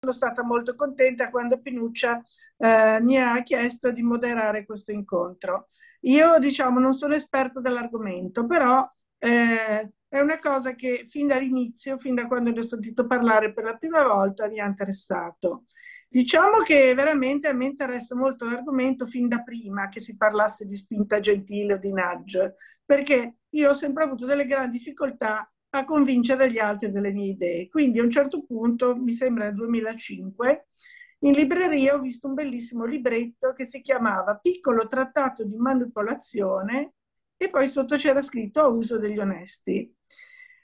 sono stata molto contenta quando Pinuccia eh, mi ha chiesto di moderare questo incontro. Io diciamo non sono esperta dell'argomento, però eh, è una cosa che fin dall'inizio, fin da quando ne ho sentito parlare per la prima volta, mi ha interessato. Diciamo che veramente a me interessa molto l'argomento fin da prima che si parlasse di spinta gentile o di nudge, perché io ho sempre avuto delle grandi difficoltà a convincere gli altri delle mie idee. Quindi a un certo punto, mi sembra nel 2005, in libreria ho visto un bellissimo libretto che si chiamava Piccolo trattato di manipolazione e poi sotto c'era scritto A uso degli onesti.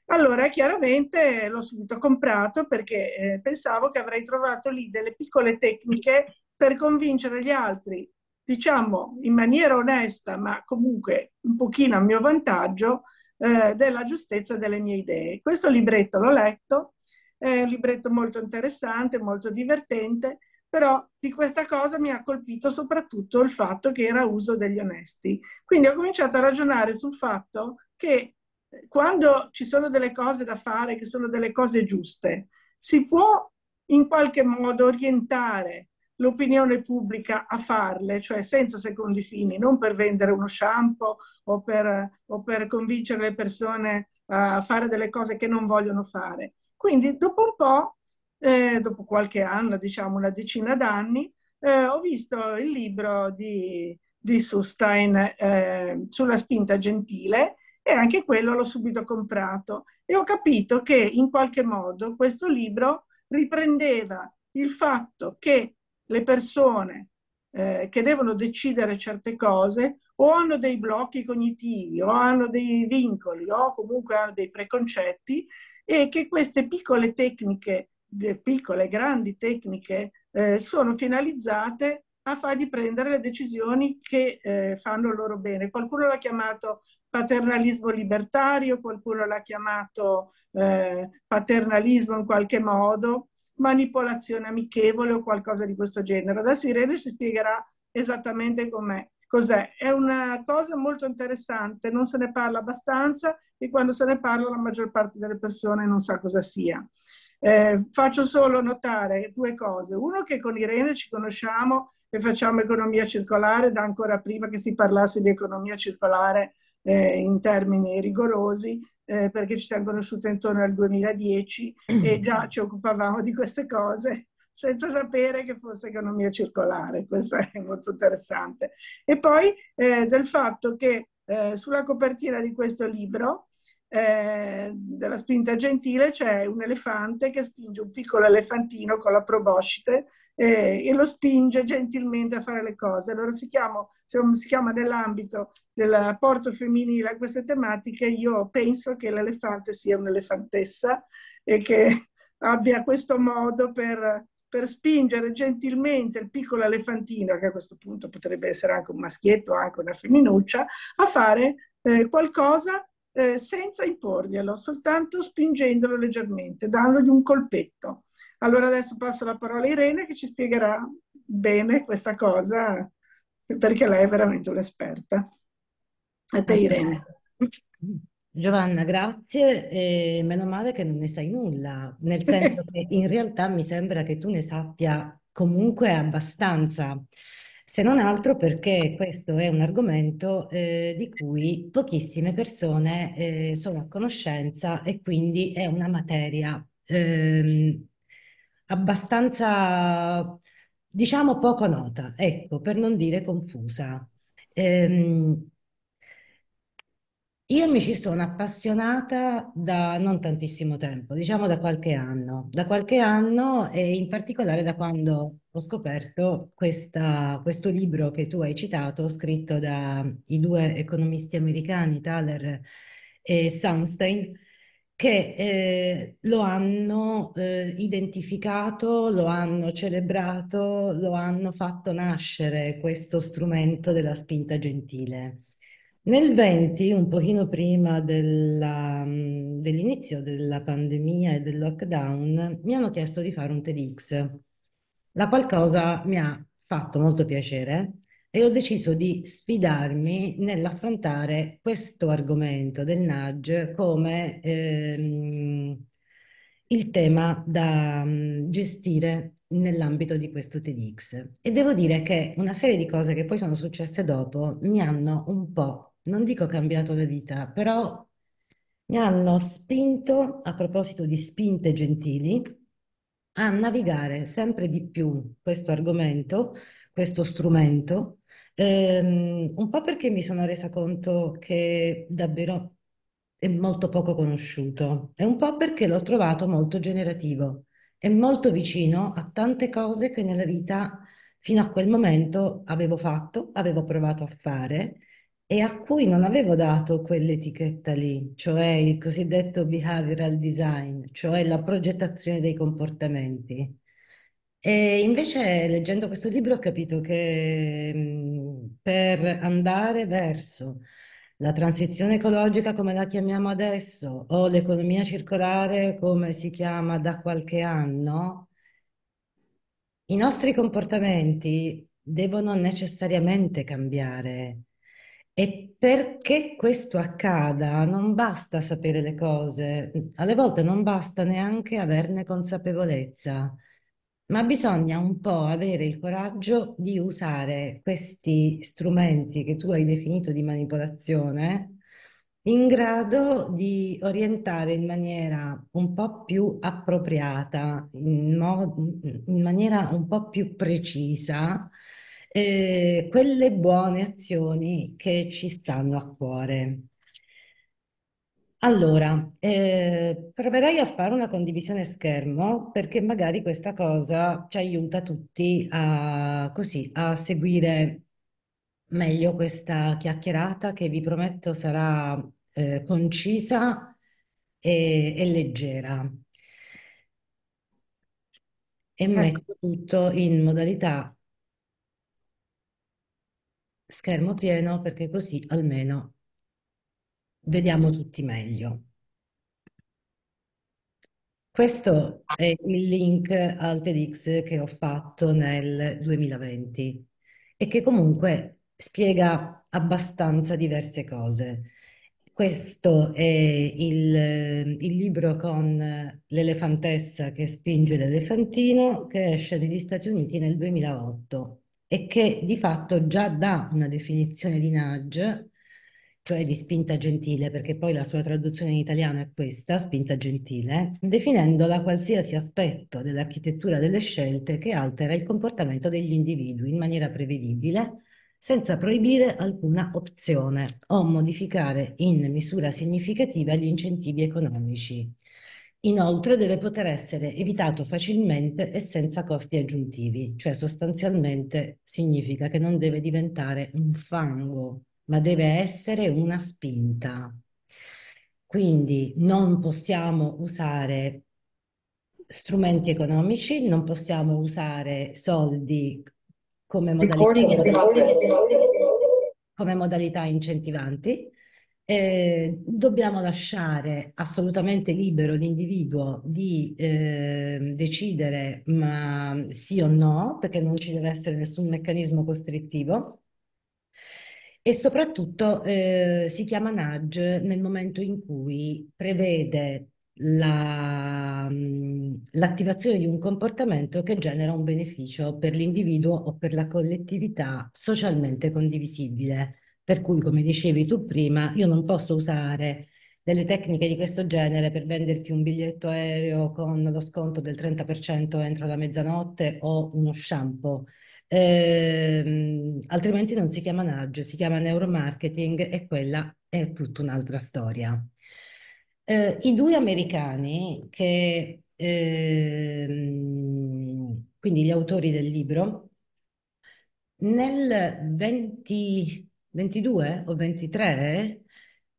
Allora, chiaramente l'ho subito comprato perché eh, pensavo che avrei trovato lì delle piccole tecniche per convincere gli altri, diciamo in maniera onesta, ma comunque un pochino a mio vantaggio, eh, della giustezza delle mie idee. Questo libretto l'ho letto, è un libretto molto interessante, molto divertente, però di questa cosa mi ha colpito soprattutto il fatto che era uso degli onesti. Quindi ho cominciato a ragionare sul fatto che eh, quando ci sono delle cose da fare, che sono delle cose giuste, si può in qualche modo orientare l'opinione pubblica a farle, cioè senza secondi fini, non per vendere uno shampoo o per, o per convincere le persone a fare delle cose che non vogliono fare. Quindi dopo un po', eh, dopo qualche anno, diciamo una decina d'anni, eh, ho visto il libro di, di Sustein eh, sulla spinta gentile e anche quello l'ho subito comprato e ho capito che in qualche modo questo libro riprendeva il fatto che le persone eh, che devono decidere certe cose o hanno dei blocchi cognitivi o hanno dei vincoli o comunque hanno dei preconcetti e che queste piccole tecniche, piccole grandi tecniche, eh, sono finalizzate a fargli prendere le decisioni che eh, fanno loro bene. Qualcuno l'ha chiamato paternalismo libertario, qualcuno l'ha chiamato eh, paternalismo in qualche modo, manipolazione amichevole o qualcosa di questo genere. Adesso Irene ci spiegherà esattamente com'è. Cos'è? È una cosa molto interessante, non se ne parla abbastanza e quando se ne parla la maggior parte delle persone non sa cosa sia. Eh, faccio solo notare due cose. Uno che con Irene ci conosciamo e facciamo economia circolare da ancora prima che si parlasse di economia circolare eh, in termini rigorosi eh, perché ci siamo conosciute intorno al 2010 e già ci occupavamo di queste cose senza sapere che fosse economia circolare, questo è molto interessante. E poi eh, del fatto che eh, sulla copertina di questo libro eh, della spinta gentile c'è un elefante che spinge un piccolo elefantino con la proboscite eh, e lo spinge gentilmente a fare le cose. Allora si chiama, si chiama nell'ambito dell'apporto femminile a queste tematiche, io penso che l'elefante sia un'elefantessa e che abbia questo modo per, per spingere gentilmente il piccolo elefantino, che a questo punto potrebbe essere anche un maschietto, anche una femminuccia, a fare eh, qualcosa eh, senza imporglielo, soltanto spingendolo leggermente, dandogli un colpetto. Allora adesso passo la parola a Irene che ci spiegherà bene questa cosa, perché lei è veramente un'esperta. A te Irene. Giovanna, grazie. E meno male che non ne sai nulla, nel senso che in realtà mi sembra che tu ne sappia comunque abbastanza, se non altro perché questo è un argomento eh, di cui pochissime persone eh, sono a conoscenza e quindi è una materia ehm, abbastanza, diciamo, poco nota, ecco, per non dire confusa. Ehm, io mi ci sono appassionata da non tantissimo tempo, diciamo da qualche anno, da qualche anno e in particolare da quando ho scoperto questa- questo libro che tu hai citato, scritto dai due economisti americani, Thaler e Sunstein, che eh, lo hanno eh, identificato, lo hanno celebrato, lo hanno fatto nascere questo strumento della spinta gentile. Nel 20, un pochino prima della, mhmm, dell'inizio della pandemia e del lockdown, mi hanno chiesto di fare un TEDx, la qualcosa mi ha fatto molto piacere e ho deciso di sfidarmi nell'affrontare questo argomento del nudge come ehm, il tema da mhmm, gestire nell'ambito di questo TEDx. E devo dire che una serie di cose che poi sono successe dopo mi hanno un po' non dico cambiato la vita, però mi hanno spinto, a proposito di spinte gentili, a navigare sempre di più questo argomento, questo strumento, ehm, un po' perché mi sono resa conto che davvero è molto poco conosciuto e un po' perché l'ho trovato molto generativo e molto vicino a tante cose che nella vita fino a quel momento avevo fatto, avevo provato a fare e a cui non avevo dato quell'etichetta lì, cioè il cosiddetto behavioral design, cioè la progettazione dei comportamenti. E invece leggendo questo libro ho capito che mm, per andare verso la transizione ecologica come la chiamiamo adesso o l'economia circolare come si chiama da qualche anno, i nostri comportamenti devono necessariamente cambiare e perché questo accada non basta sapere le cose, alle volte non basta neanche averne consapevolezza, ma bisogna un po' avere il coraggio di usare questi strumenti che tu hai definito di manipolazione in grado di orientare in maniera un po' più appropriata, in, mo- in maniera un po' più precisa eh, quelle buone azioni che ci stanno a cuore. Allora, eh, proverai a fare una condivisione schermo perché magari questa cosa ci aiuta tutti a, così, a seguire meglio questa chiacchierata che vi prometto sarà eh, concisa e, e, leggera. E ecco. metto tutto in modalità schermo pieno perché così almeno vediamo tutti meglio. Questo è il link al TEDx che ho fatto nel 2020 e che comunque spiega abbastanza diverse cose. Questo è il, il libro con l'elefantessa che spinge l'elefantino che esce negli Stati Uniti nel 2008 e che di fatto già dà una definizione di nudge, cioè di spinta gentile, perché poi la sua traduzione in italiano è questa, spinta gentile, definendola qualsiasi aspetto dell'architettura delle scelte che altera il comportamento degli individui in maniera prevedibile, senza proibire alcuna opzione o modificare in misura significativa gli incentivi economici Inoltre deve poter essere evitato facilmente e senza costi aggiuntivi, cioè sostanzialmente significa che non deve diventare un fango, ma deve essere una spinta. Quindi non possiamo usare strumenti economici, non possiamo usare soldi come modalità, come modalità incentivanti, eh, dobbiamo lasciare assolutamente libero l'individuo di eh, decidere ma sì o no, perché non ci deve essere nessun meccanismo costrittivo. E soprattutto eh, si chiama nudge nel momento in cui prevede la, mm, l'attivazione di un comportamento che genera un beneficio per l'individuo o per la collettività socialmente condivisibile. Per cui, come dicevi tu prima, io non posso usare delle tecniche di questo genere per venderti un biglietto aereo con lo sconto del 30% entro la mezzanotte o uno shampoo. Eh, altrimenti non si chiama nudge, si chiama neuromarketing e quella è tutta un'altra storia. Eh, I due americani che, eh, quindi gli autori del libro, nel 20, 22 o 23,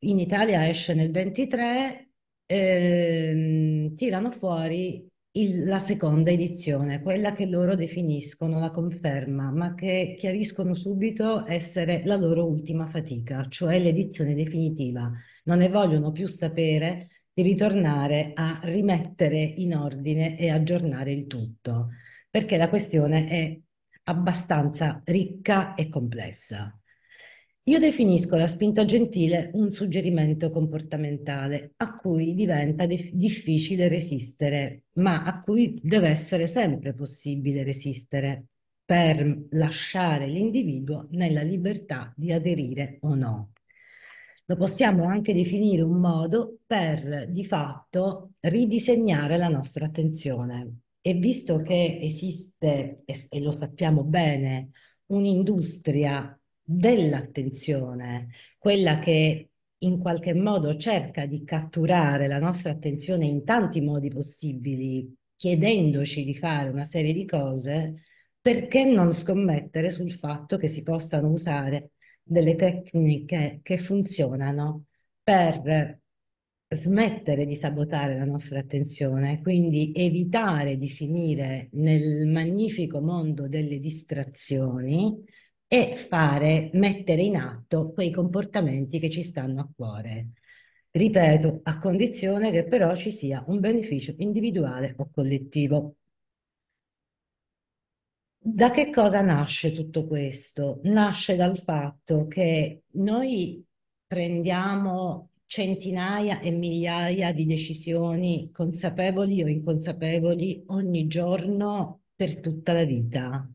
in Italia esce nel 23, ehm, tirano fuori il, la seconda edizione, quella che loro definiscono la conferma, ma che chiariscono subito essere la loro ultima fatica, cioè l'edizione definitiva. Non ne vogliono più sapere di ritornare a rimettere in ordine e aggiornare il tutto, perché la questione è abbastanza ricca e complessa. Io definisco la spinta gentile un suggerimento comportamentale a cui diventa de- difficile resistere, ma a cui deve essere sempre possibile resistere per lasciare l'individuo nella libertà di aderire o no. Lo possiamo anche definire un modo per di fatto ridisegnare la nostra attenzione. E visto che esiste, e lo sappiamo bene, un'industria dell'attenzione, quella che in qualche modo cerca di catturare la nostra attenzione in tanti modi possibili, chiedendoci di fare una serie di cose, perché non scommettere sul fatto che si possano usare delle tecniche che funzionano per smettere di sabotare la nostra attenzione, quindi evitare di finire nel magnifico mondo delle distrazioni e fare, mettere in atto quei comportamenti che ci stanno a cuore. Ripeto, a condizione che però ci sia un beneficio individuale o collettivo. Da che cosa nasce tutto questo? Nasce dal fatto che noi prendiamo centinaia e migliaia di decisioni consapevoli o inconsapevoli ogni giorno per tutta la vita.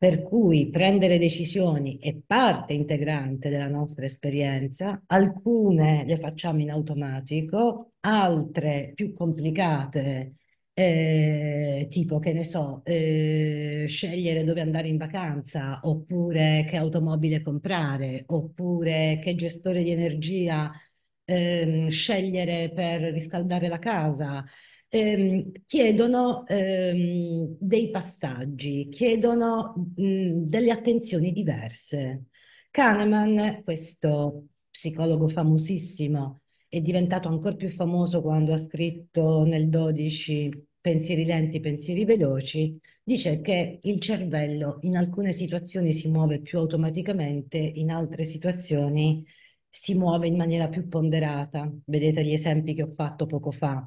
Per cui prendere decisioni è parte integrante della nostra esperienza, alcune le facciamo in automatico, altre più complicate, eh, tipo che ne so, eh, scegliere dove andare in vacanza, oppure che automobile comprare, oppure che gestore di energia eh, scegliere per riscaldare la casa ehm, chiedono ehm, dei passaggi, chiedono mh, delle attenzioni diverse. Kahneman, questo psicologo famosissimo, è diventato ancora più famoso quando ha scritto nel 12 pensieri lenti, pensieri veloci, dice che il cervello in alcune situazioni si muove più automaticamente, in altre situazioni si muove in maniera più ponderata. Vedete gli esempi che ho fatto poco fa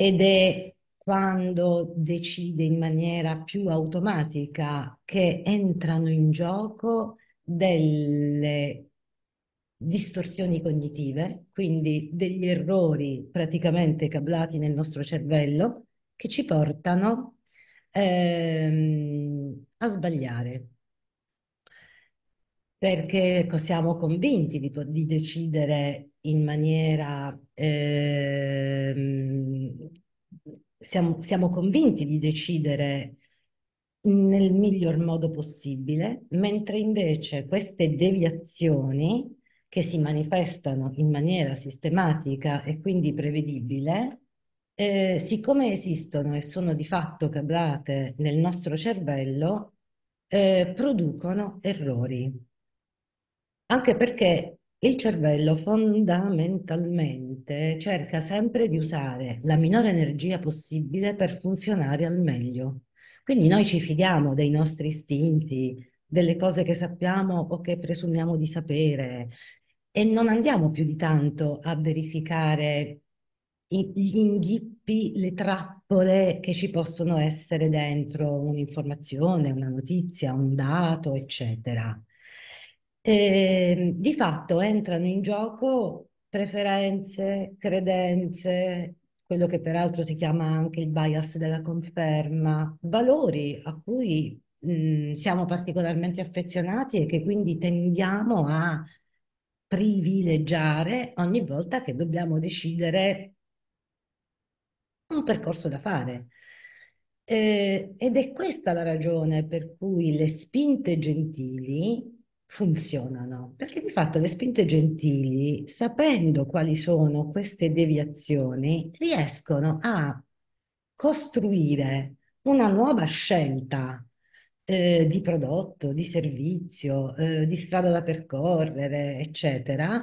ed è quando decide in maniera più automatica che entrano in gioco delle distorsioni cognitive, quindi degli errori praticamente cablati nel nostro cervello che ci portano ehm, a sbagliare. Perché ecco, siamo convinti di, di decidere in maniera ehm, siamo, siamo convinti di decidere nel miglior modo possibile, mentre invece queste deviazioni che si manifestano in maniera sistematica e quindi prevedibile, eh, siccome esistono e sono di fatto cablate nel nostro cervello, eh, producono errori. Anche perché il cervello fondamentalmente cerca sempre di usare la minore energia possibile per funzionare al meglio. Quindi noi ci fidiamo dei nostri istinti, delle cose che sappiamo o che presumiamo di sapere e non andiamo più di tanto a verificare gli inghippi, le trappole che ci possono essere dentro un'informazione, una notizia, un dato, eccetera. E, ehm, di fatto entrano in gioco preferenze, credenze, quello che peraltro si chiama anche il bias della conferma, valori a cui mh, siamo particolarmente affezionati e che quindi tendiamo a privilegiare ogni volta che dobbiamo decidere un percorso da fare. Eh, ed è questa la ragione per cui le spinte gentili funzionano, perché di fatto le spinte gentili, sapendo quali sono queste deviazioni, riescono a costruire una nuova scelta eh, di prodotto, di servizio, eh, di strada da percorrere, eccetera,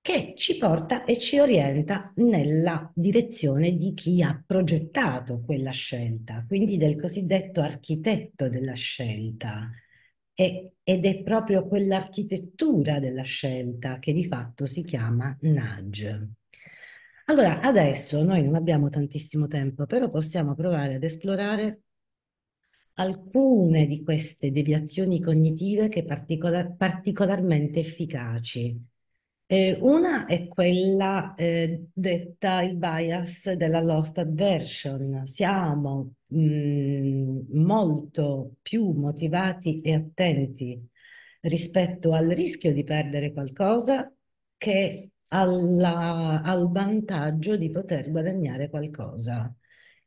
che ci porta e ci orienta nella direzione di chi ha progettato quella scelta, quindi del cosiddetto architetto della scelta e, ed è proprio quell'architettura della scelta che di fatto si chiama nudge. Allora, adesso noi non abbiamo tantissimo tempo, però possiamo provare ad esplorare alcune di queste deviazioni cognitive che particolar particolarmente efficaci eh, una è quella eh, detta il bias della lost aversion. Siamo mh, mm, molto più motivati e attenti rispetto al rischio di perdere qualcosa che alla, al vantaggio di poter guadagnare qualcosa.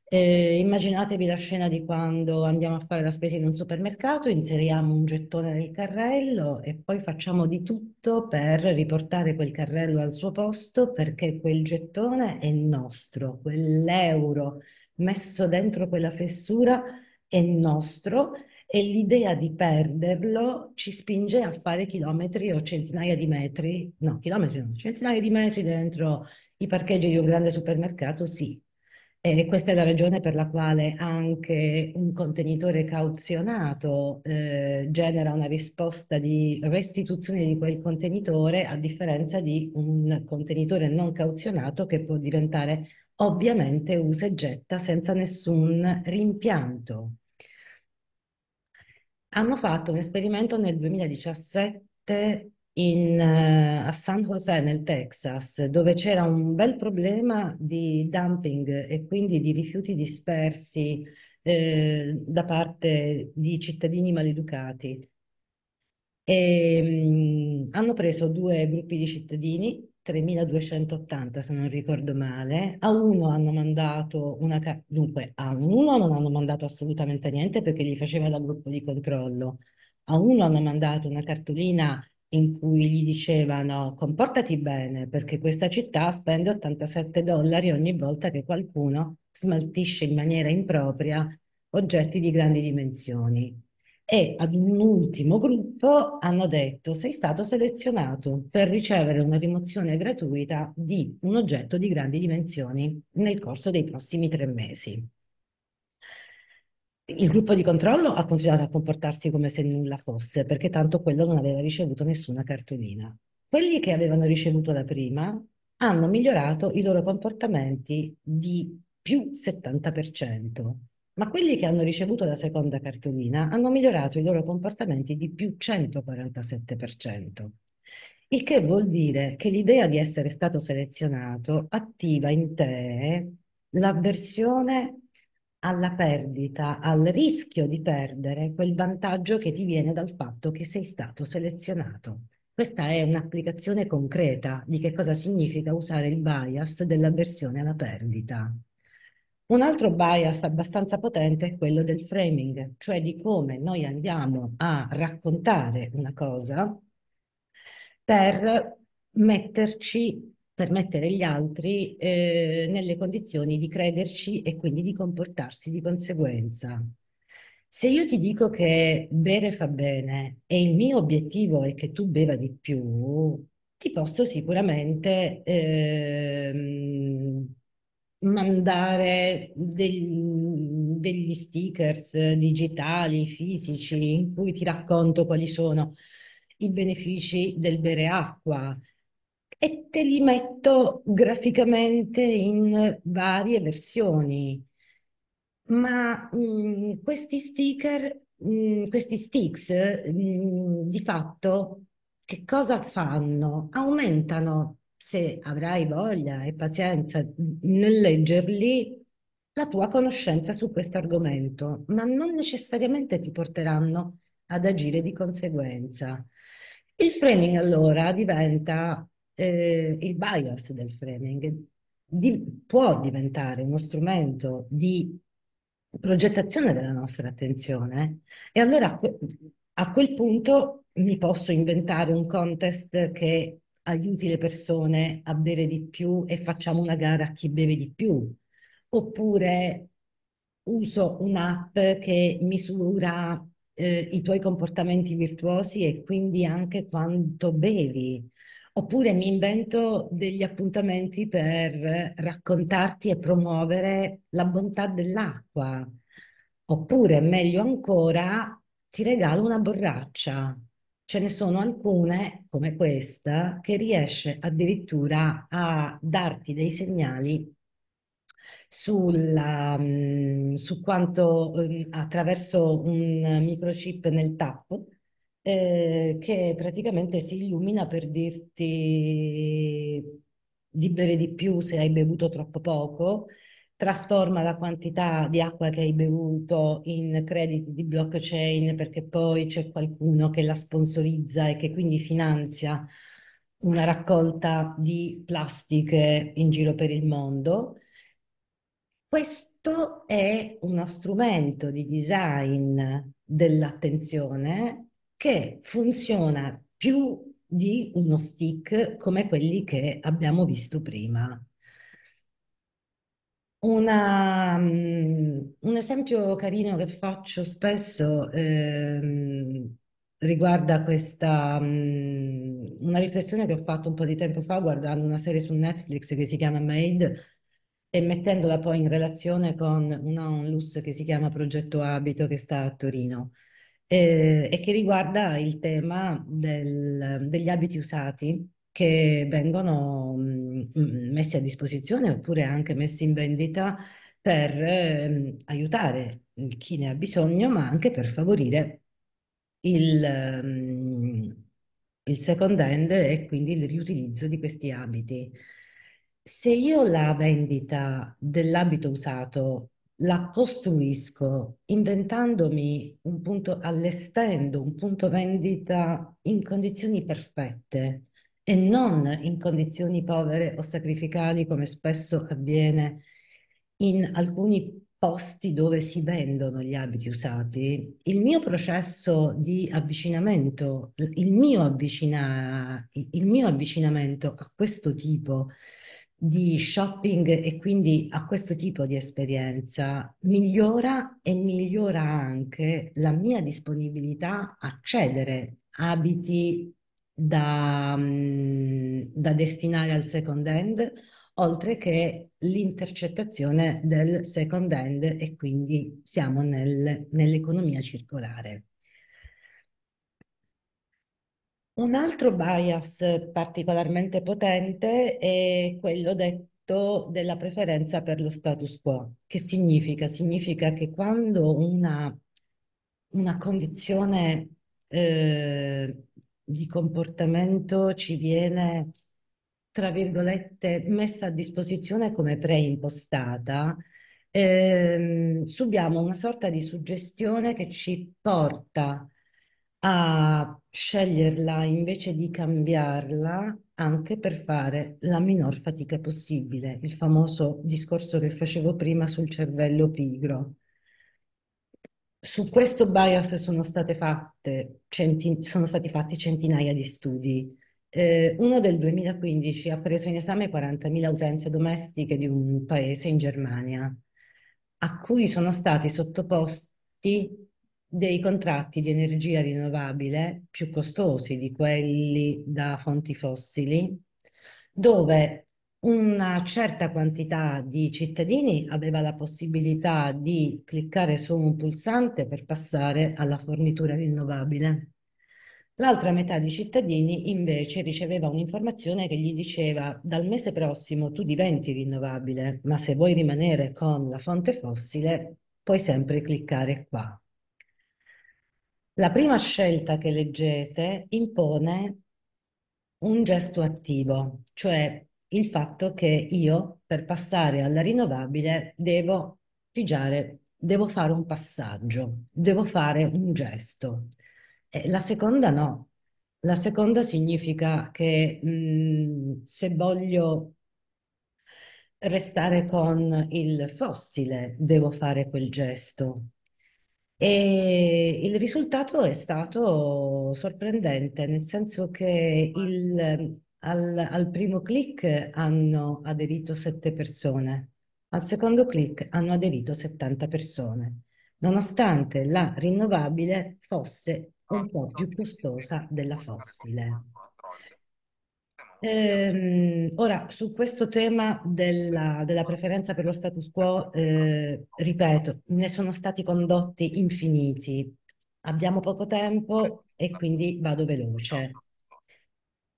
Eh, immaginatevi la scena di quando andiamo a fare la spesa in un supermercato, inseriamo un gettone nel carrello e poi facciamo di tutto per riportare quel carrello al suo posto perché quel gettone è nostro, quell'euro messo dentro quella fessura è nostro e l'idea di perderlo ci spinge a fare chilometri o centinaia di metri, no, chilometri no, centinaia di metri dentro i parcheggi di un grande supermercato, sì, eh, e questa è la ragione per la quale anche un contenitore cauzionato eh, genera una risposta di restituzione di quel contenitore a differenza di un contenitore non cauzionato che può diventare ovviamente usa e getta senza nessun rimpianto. Hanno fatto un esperimento nel 2017 in, uh, a San José nel Texas, dove c'era un bel problema di dumping e quindi di rifiuti dispersi eh, da parte di cittadini maleducati. E, ehm, mh, hanno preso due gruppi di cittadini, 3280 se non ricordo male, a uno hanno mandato una ca- dunque a uno non hanno mandato assolutamente niente perché gli faceva da gruppo di controllo. A uno hanno mandato una cartolina in cui gli dicevano comportati bene perché questa città spende 87 dollari ogni volta che qualcuno smaltisce in maniera impropria oggetti di grandi dimensioni. E ad un ultimo gruppo hanno detto sei stato selezionato per ricevere una rimozione gratuita di un oggetto di grandi dimensioni nel corso dei prossimi tre mesi. Il gruppo di controllo ha continuato a comportarsi come se nulla fosse, perché tanto quello non aveva ricevuto nessuna cartolina. Quelli che avevano ricevuto la prima hanno migliorato i loro comportamenti di più 70%, ma quelli che hanno ricevuto la seconda cartolina hanno migliorato i loro comportamenti di più 147%. Il che vuol dire che l'idea di essere stato selezionato attiva in te l'avversione alla perdita, al rischio di perdere quel vantaggio che ti viene dal fatto che sei stato selezionato. Questa è un'applicazione concreta di che cosa significa usare il bias dell'avversione alla perdita. Un altro bias abbastanza potente è quello del framing, cioè di come noi andiamo a raccontare una cosa per metterci per mettere gli altri eh, nelle condizioni di crederci e quindi di comportarsi di conseguenza. Se io ti dico che bere fa bene e il mio obiettivo è che tu beva di più, ti posso sicuramente eh, mandare del, degli stickers digitali, fisici, in cui ti racconto quali sono i benefici del bere acqua, e te li metto graficamente in varie versioni. Ma mh, mm, questi sticker, mh, mm, questi sticks, mh, mm, di fatto, che cosa fanno? Aumentano, se avrai voglia e pazienza nel leggerli, la tua conoscenza su questo argomento, ma non necessariamente ti porteranno ad agire di conseguenza. Il framing allora diventa eh, il bias del framing di, può diventare uno strumento di progettazione della nostra attenzione e allora a quel punto mi posso inventare un contest che aiuti le persone a bere di più e facciamo una gara a chi beve di più oppure uso un'app che misura eh, i tuoi comportamenti virtuosi e quindi anche quanto bevi Oppure mi invento degli appuntamenti per raccontarti e promuovere la bontà dell'acqua. Oppure, meglio ancora, ti regalo una borraccia. Ce ne sono alcune, come questa, che riesce addirittura a darti dei segnali sulla, mm, su quanto mm, attraverso un microchip nel tappo eh, che praticamente si illumina per dirti di bere di più se hai bevuto troppo poco, trasforma la quantità di acqua che hai bevuto in crediti di blockchain perché poi c'è qualcuno che la sponsorizza e che quindi finanzia una raccolta di plastiche in giro per il mondo. Questo è uno strumento di design dell'attenzione che funziona più di uno stick come quelli che abbiamo visto prima. Una, mm, un esempio carino che faccio spesso eh, riguarda questa, mm, una riflessione che ho fatto un po' di tempo fa guardando una serie su Netflix che si chiama Made e mettendola poi in relazione con una onlus che si chiama Progetto Abito che sta a Torino eh, e che riguarda il tema del, degli abiti usati che vengono mm, mm, messi a disposizione oppure anche messi in vendita per eh, aiutare chi ne ha bisogno, ma anche per favorire il, ehm, il second hand e quindi il riutilizzo di questi abiti. Se io la vendita dell'abito usato la costruisco inventandomi un punto, allestendo un punto vendita in condizioni perfette e non in condizioni povere o sacrificali come spesso avviene in alcuni posti dove si vendono gli abiti usati. Il mio processo di avvicinamento, il mio, avvicina, il mio avvicinamento a questo tipo di di shopping e quindi a questo tipo di esperienza migliora e migliora anche la mia disponibilità a cedere abiti da, mm, da destinare al second hand oltre che l'intercettazione del second hand e quindi siamo nel, nell'economia circolare. Un altro bias particolarmente potente è quello detto della preferenza per lo status quo. Che significa? Significa che quando una, una condizione eh, di comportamento ci viene, tra virgolette, messa a disposizione come preimpostata, ehm, subiamo una sorta di suggestione che ci porta a sceglierla invece di cambiarla anche per fare la minor fatica possibile, il famoso discorso che facevo prima sul cervello pigro. Su questo bias sono, centi- sono stati fatti centinaia di studi. Eh, uno del 2015 ha preso in esame 40.000 utenze domestiche di un paese in Germania, a cui sono stati sottoposti dei contratti di energia rinnovabile più costosi di quelli da fonti fossili, dove una certa quantità di cittadini aveva la possibilità di cliccare su un pulsante per passare alla fornitura rinnovabile. L'altra metà di cittadini invece riceveva un'informazione che gli diceva dal mese prossimo tu diventi rinnovabile, ma se vuoi rimanere con la fonte fossile puoi sempre cliccare qua. La prima scelta che leggete impone un gesto attivo, cioè il fatto che io per passare alla rinnovabile devo pigiare, devo fare un passaggio, devo fare un gesto. E la seconda no. La seconda significa che mh, mm, se voglio restare con il fossile devo fare quel gesto. E il risultato è stato sorprendente, nel senso che il, al, al, primo click hanno aderito 7 persone, al secondo click hanno aderito 70 persone, nonostante la rinnovabile fosse un po' più costosa della fossile. Ehm, ora, su questo tema della, della, preferenza per lo status quo, eh, ripeto, ne sono stati condotti infiniti. Abbiamo poco tempo e quindi vado veloce.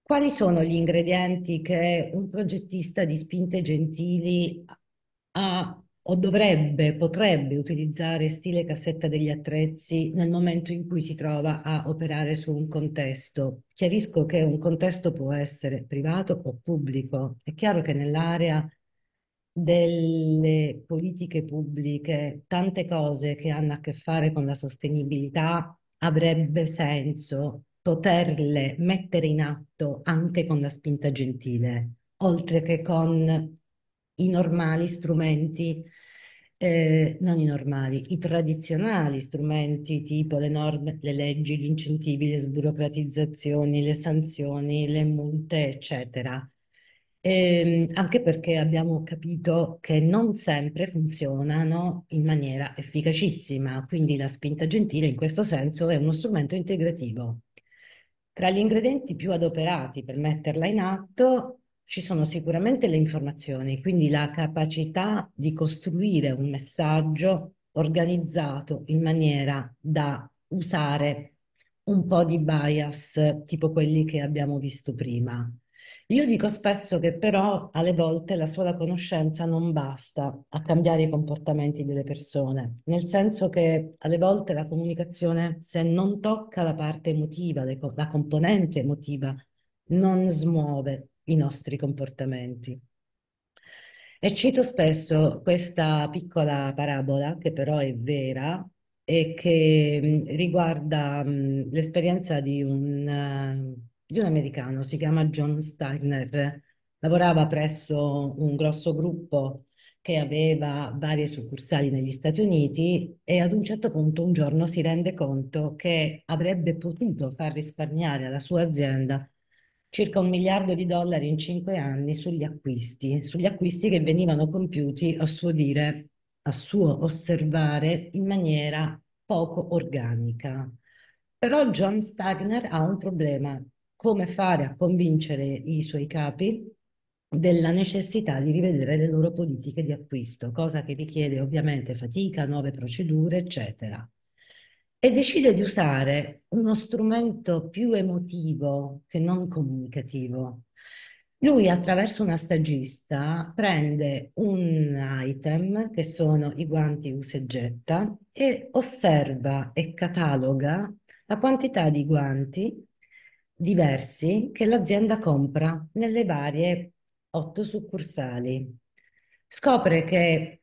Quali sono gli ingredienti che un progettista di spinte gentili ha o dovrebbe, potrebbe utilizzare stile cassetta degli attrezzi nel momento in cui si trova a operare su un contesto. Chiarisco che un contesto può essere privato o pubblico. È chiaro che nell'area delle politiche pubbliche tante cose che hanno a che fare con la sostenibilità avrebbe senso poterle mettere in atto anche con la spinta gentile, oltre che con i normali strumenti, eh, non i normali, i tradizionali strumenti tipo le norme, le leggi, gli incentivi, le sburocratizzazioni, le sanzioni, le multe, eccetera. E, ehm, anche perché abbiamo capito che non sempre funzionano in maniera efficacissima, quindi la spinta gentile in questo senso è uno strumento integrativo. Tra gli ingredienti più adoperati per metterla in atto ci sono sicuramente le informazioni, quindi la capacità di costruire un messaggio organizzato in maniera da usare un po' di bias tipo quelli che abbiamo visto prima. Io dico spesso che però alle volte la sola conoscenza non basta a cambiare i comportamenti delle persone, nel senso che alle volte la comunicazione se non tocca la parte emotiva, la componente emotiva, non smuove, i nostri comportamenti. E cito spesso questa piccola parabola, che però è vera, e che riguarda l'esperienza di un, di un americano, si chiama John Steiner, lavorava presso un grosso gruppo che aveva varie succursali negli Stati Uniti e ad un certo punto un giorno si rende conto che avrebbe potuto far risparmiare alla sua azienda circa un miliardo di dollari in cinque anni sugli acquisti, sugli acquisti che venivano compiuti a suo dire, a suo osservare, in maniera poco organica. Però John Stagner ha un problema, come fare a convincere i suoi capi della necessità di rivedere le loro politiche di acquisto, cosa che richiede ovviamente fatica, nuove procedure, eccetera e decide di usare uno strumento più emotivo che non comunicativo. Lui attraverso una stagista prende un item che sono i guanti useggetta e osserva e cataloga la quantità di guanti diversi che l'azienda compra nelle varie otto succursali. Scopre che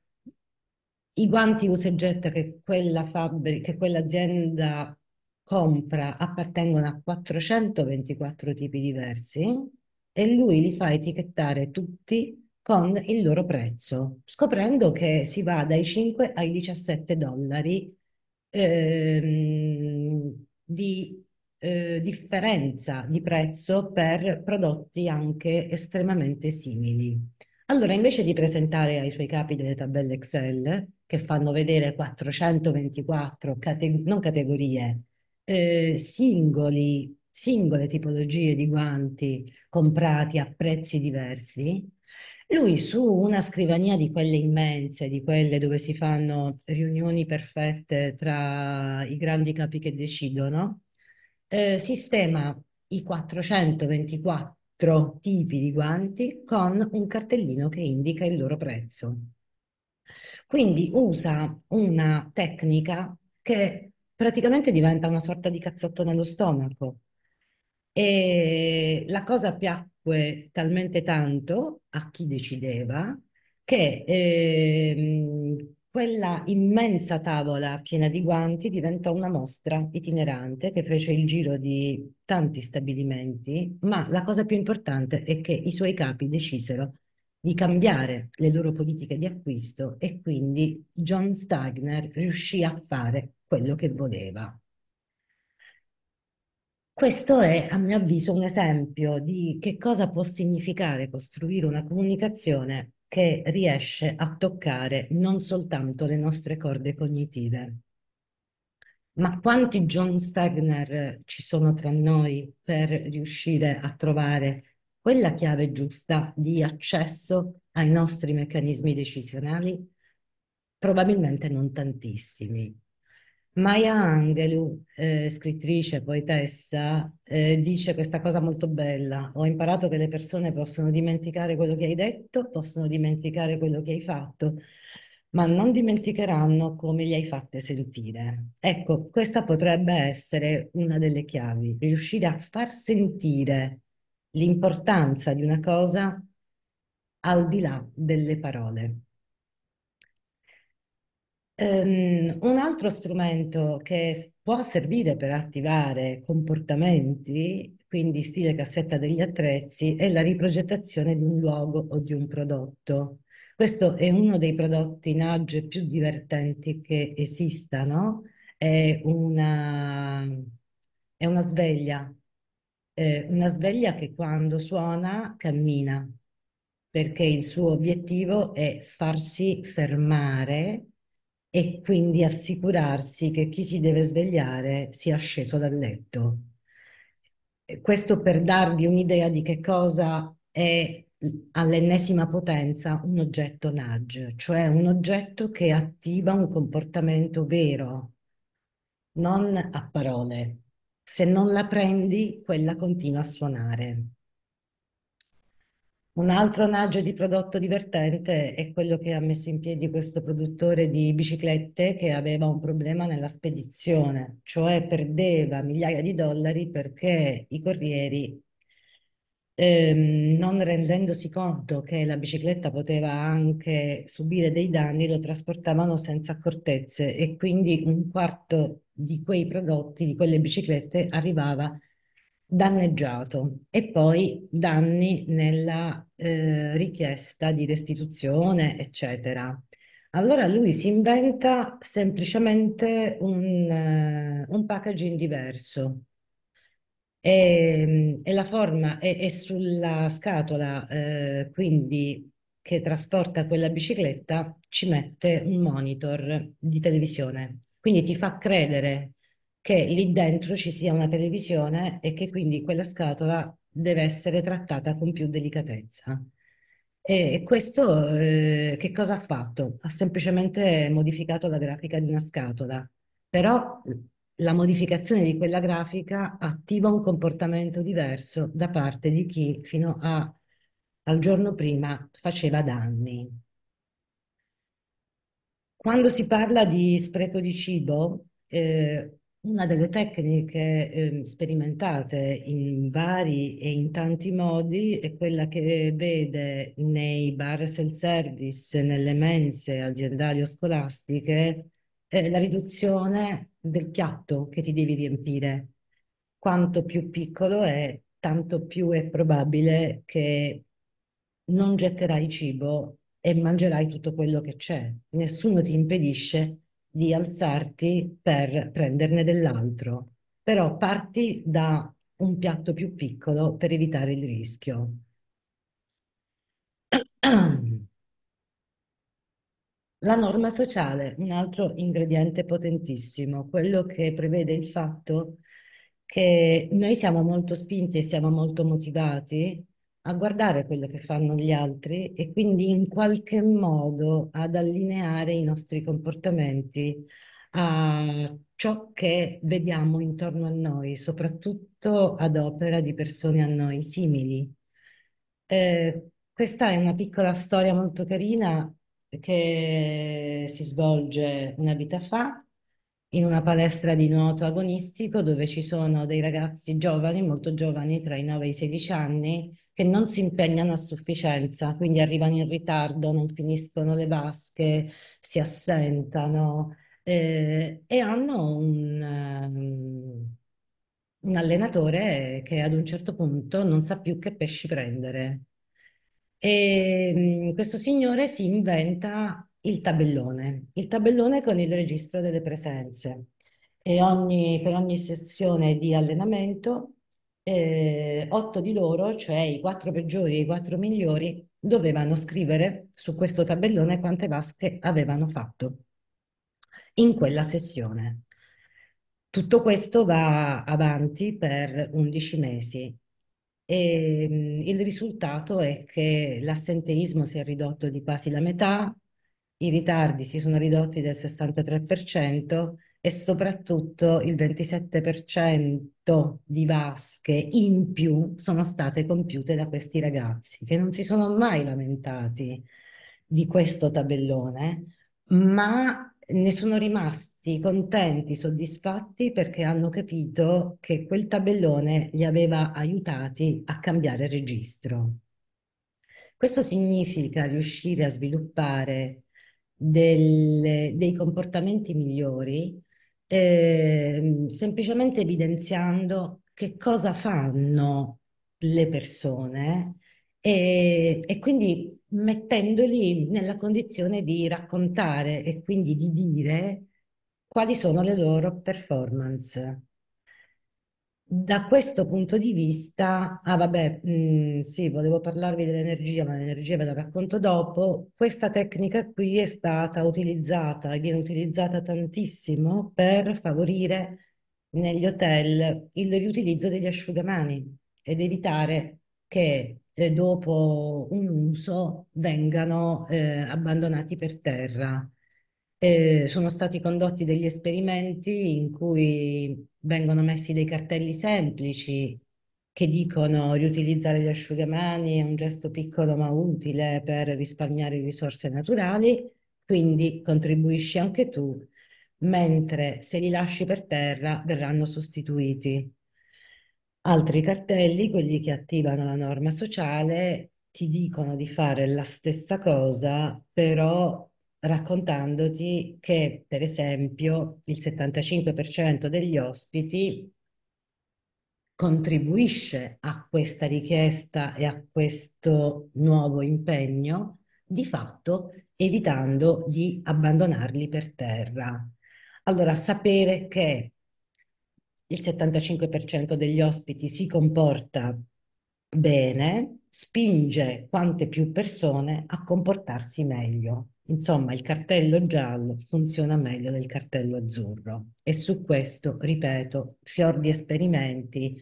i guanti usa che quella fabbri- che quell'azienda compra appartengono a 424 tipi diversi e lui li fa etichettare tutti con il loro prezzo, scoprendo che si va dai 5 ai 17 dollari ehm, di eh, differenza di prezzo per prodotti anche estremamente simili. Allora, invece di presentare ai suoi capi delle tabelle Excel, che fanno vedere 424 categ- non categorie, eh, singoli, singole tipologie di guanti comprati a prezzi diversi, lui su una scrivania di quelle immense, di quelle dove si fanno riunioni perfette tra i grandi capi che decidono, eh, sistema i 424 tipi di guanti con un cartellino che indica il loro prezzo. Quindi usa una tecnica che praticamente diventa una sorta di cazzotto nello stomaco. E la cosa piacque talmente tanto a chi decideva che ehm, quella immensa tavola piena di guanti diventò una mostra itinerante che fece il giro di tanti stabilimenti, ma la cosa più importante è che i suoi capi decisero di cambiare le loro politiche di acquisto e quindi John Stagner riuscì a fare quello che voleva. Questo è, a mio avviso, un esempio di che cosa può significare costruire una comunicazione che riesce a toccare non soltanto le nostre corde cognitive. Ma quanti John Stagner ci sono tra noi per riuscire a trovare quella chiave giusta di accesso ai nostri meccanismi decisionali? Probabilmente non tantissimi. Maya Angelou, eh, scrittrice, poetessa, eh, dice questa cosa molto bella. Ho imparato che le persone possono dimenticare quello che hai detto, possono dimenticare quello che hai fatto, ma non dimenticheranno come li hai fatte sentire. Ecco, questa potrebbe essere una delle chiavi, riuscire a far sentire l'importanza di una cosa al di là delle parole. Um, un altro strumento che può servire per attivare comportamenti, quindi stile cassetta degli attrezzi, è la riprogettazione di un luogo o di un prodotto. Questo è uno dei prodotti in Nudge più divertenti che esistano, è una, è una sveglia eh, una sveglia che quando suona cammina, perché il suo obiettivo è farsi fermare e quindi assicurarsi che chi si deve svegliare sia sceso dal letto. Questo per darvi un'idea di che cosa è all'ennesima potenza un oggetto nudge, cioè un oggetto che attiva un comportamento vero, non a parole. Se non la prendi, quella continua a suonare. Un altro naggio di prodotto divertente è quello che ha messo in piedi questo produttore di biciclette che aveva un problema nella spedizione, cioè perdeva migliaia di dollari perché i corrieri, ehm, non rendendosi conto che la bicicletta poteva anche subire dei danni, lo trasportavano senza accortezze e quindi un quarto di quei prodotti, di quelle biciclette, arrivava danneggiato e poi danni nella eh, richiesta di restituzione, eccetera. Allora lui si inventa semplicemente un, eh, un packaging diverso e, ehm, e la forma è, è sulla scatola, eh, quindi che trasporta quella bicicletta ci mette un monitor di televisione quindi ti fa credere che lì dentro ci sia una televisione e che quindi quella scatola deve essere trattata con più delicatezza. E questo eh, che cosa ha fatto? Ha semplicemente modificato la grafica di una scatola, però la modificazione di quella grafica attiva un comportamento diverso da parte di chi fino a, al giorno prima faceva danni. Quando si parla di spreco di cibo, eh, una delle tecniche eh, sperimentate in vari e in tanti modi è quella che vede nei bar self-service, nelle mense aziendali o scolastiche, eh, la riduzione del piatto che ti devi riempire. Quanto più piccolo è, tanto più è probabile che non getterai cibo e mangerai tutto quello che c'è. Nessuno ti impedisce di alzarti per prenderne dell'altro, però parti da un piatto più piccolo per evitare il rischio. La norma sociale, un altro ingrediente potentissimo, quello che prevede il fatto che noi siamo molto spinti e siamo molto motivati a guardare quello che fanno gli altri e quindi in qualche modo ad allineare i nostri comportamenti a ciò che vediamo intorno a noi, soprattutto ad opera di persone a noi simili. Eh, questa è una piccola storia molto carina che si svolge una vita fa in una palestra di nuoto agonistico dove ci sono dei ragazzi giovani, molto giovani, tra i 9 e i 16 anni, che non si impegnano a sufficienza, quindi arrivano in ritardo, non finiscono le vasche, si assentano eh, e hanno un, ehm, un allenatore che ad un certo punto non sa più che pesci prendere. E mm, questo signore si inventa il tabellone, il tabellone con il registro delle presenze e ogni, per ogni sessione di allenamento eh, otto di loro, cioè i quattro peggiori e i quattro migliori, dovevano scrivere su questo tabellone quante vasche avevano fatto in quella sessione. Tutto questo va avanti per 11 mesi e ehm, il risultato è che l'assenteismo si è ridotto di quasi la metà, i ritardi si sono ridotti del 63% e soprattutto il 27% di vasche in più sono state compiute da questi ragazzi che non si sono mai lamentati di questo tabellone, ma ne sono rimasti contenti, soddisfatti perché hanno capito che quel tabellone li aveva aiutati a cambiare registro. Questo significa riuscire a sviluppare del, dei comportamenti migliori, eh, semplicemente evidenziando che cosa fanno le persone e, e, quindi mettendoli nella condizione di raccontare e quindi di dire quali sono le loro performance da questo punto di vista, ah vabbè, mh, mm, sì, volevo parlarvi dell'energia, ma l'energia ve la racconto dopo. Questa tecnica qui è stata utilizzata e viene utilizzata tantissimo per favorire negli hotel il riutilizzo degli asciugamani ed evitare che eh, dopo un uso vengano eh, abbandonati per terra eh, sono stati condotti degli esperimenti in cui vengono messi dei cartelli semplici che dicono riutilizzare gli asciugamani è un gesto piccolo ma utile per risparmiare risorse naturali, quindi contribuisci anche tu, mentre se li lasci per terra verranno sostituiti. Altri cartelli, quelli che attivano la norma sociale, ti dicono di fare la stessa cosa, però raccontandoti che, per esempio, il 75% degli ospiti contribuisce a questa richiesta e a questo nuovo impegno, di fatto evitando di abbandonarli per terra. Allora, sapere che il 75% degli ospiti si comporta bene spinge quante più persone a comportarsi meglio. Insomma, il cartello giallo funziona meglio del cartello azzurro e su questo, ripeto, fior di esperimenti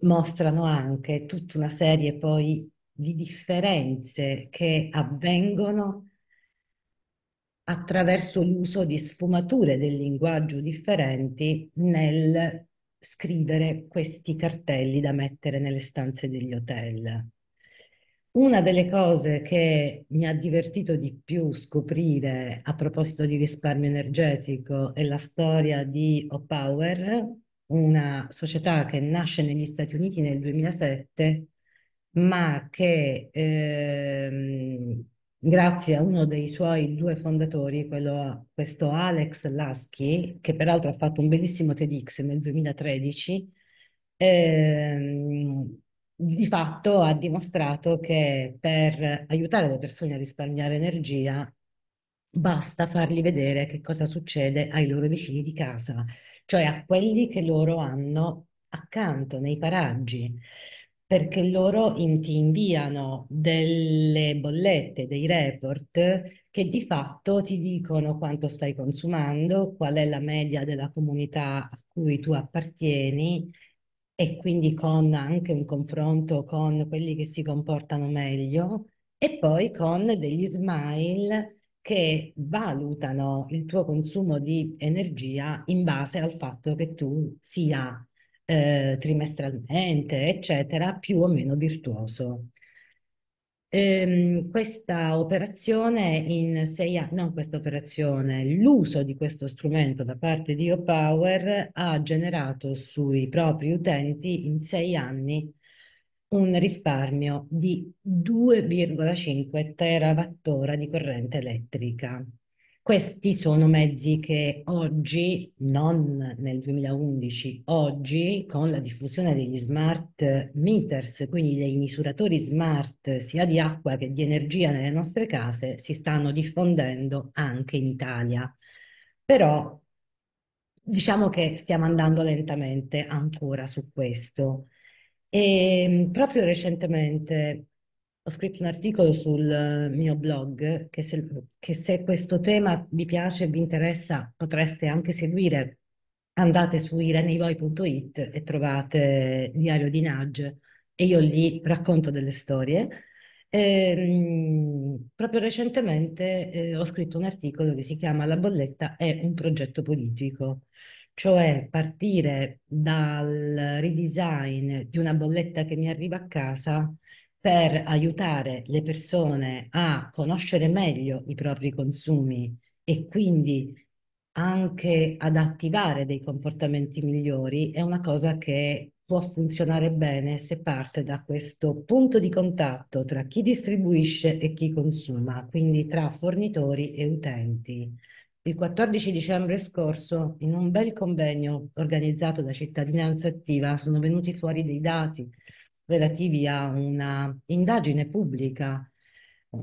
mostrano anche tutta una serie poi di differenze che avvengono attraverso l'uso di sfumature del linguaggio differenti nel scrivere questi cartelli da mettere nelle stanze degli hotel. Una delle cose che mi ha divertito di più scoprire a proposito di risparmio energetico è la storia di O'Power, una società che nasce negli Stati Uniti nel 2007, ma che ehm, grazie a uno dei suoi due fondatori, quello, questo Alex Lasky, che peraltro ha fatto un bellissimo TEDx nel 2013, ehm, di fatto ha dimostrato che per aiutare le persone a risparmiare energia basta fargli vedere che cosa succede ai loro vicini di casa, cioè a quelli che loro hanno accanto nei paraggi, perché loro in, ti inviano delle bollette, dei report che di fatto ti dicono quanto stai consumando, qual è la media della comunità a cui tu appartieni e quindi con anche un confronto con quelli che si comportano meglio e poi con degli smile che valutano il tuo consumo di energia in base al fatto che tu sia eh, trimestralmente, eccetera, più o meno virtuoso. Ehm, questa operazione in sei anni, non questa operazione, l'uso di questo strumento da parte di OPower ha generato sui propri utenti in sei anni un risparmio di 2,5 terawattora di corrente elettrica. Questi sono mezzi che oggi, non nel 2011, oggi con la diffusione degli smart meters, quindi dei misuratori smart sia di acqua che di energia nelle nostre case, si stanno diffondendo anche in Italia. Però diciamo che stiamo andando lentamente ancora su questo. E ehm, proprio recentemente ho scritto un articolo sul eh, mio blog che se, che se, questo tema vi piace e vi interessa potreste anche seguire. Andate su irenivoi.it e trovate il Diario di Nudge e io lì racconto delle storie. E, ehm, proprio recentemente eh, ho scritto un articolo che si chiama La bolletta è un progetto politico, cioè partire dal redesign di una bolletta che mi arriva a casa per aiutare le persone a conoscere meglio i propri consumi e quindi anche ad attivare dei comportamenti migliori è una cosa che può funzionare bene se parte da questo punto di contatto tra chi distribuisce e chi consuma, quindi tra fornitori e utenti. Il 14 dicembre scorso, in un bel convegno organizzato da Cittadinanza Attiva, sono venuti fuori dei dati relativi a una indagine pubblica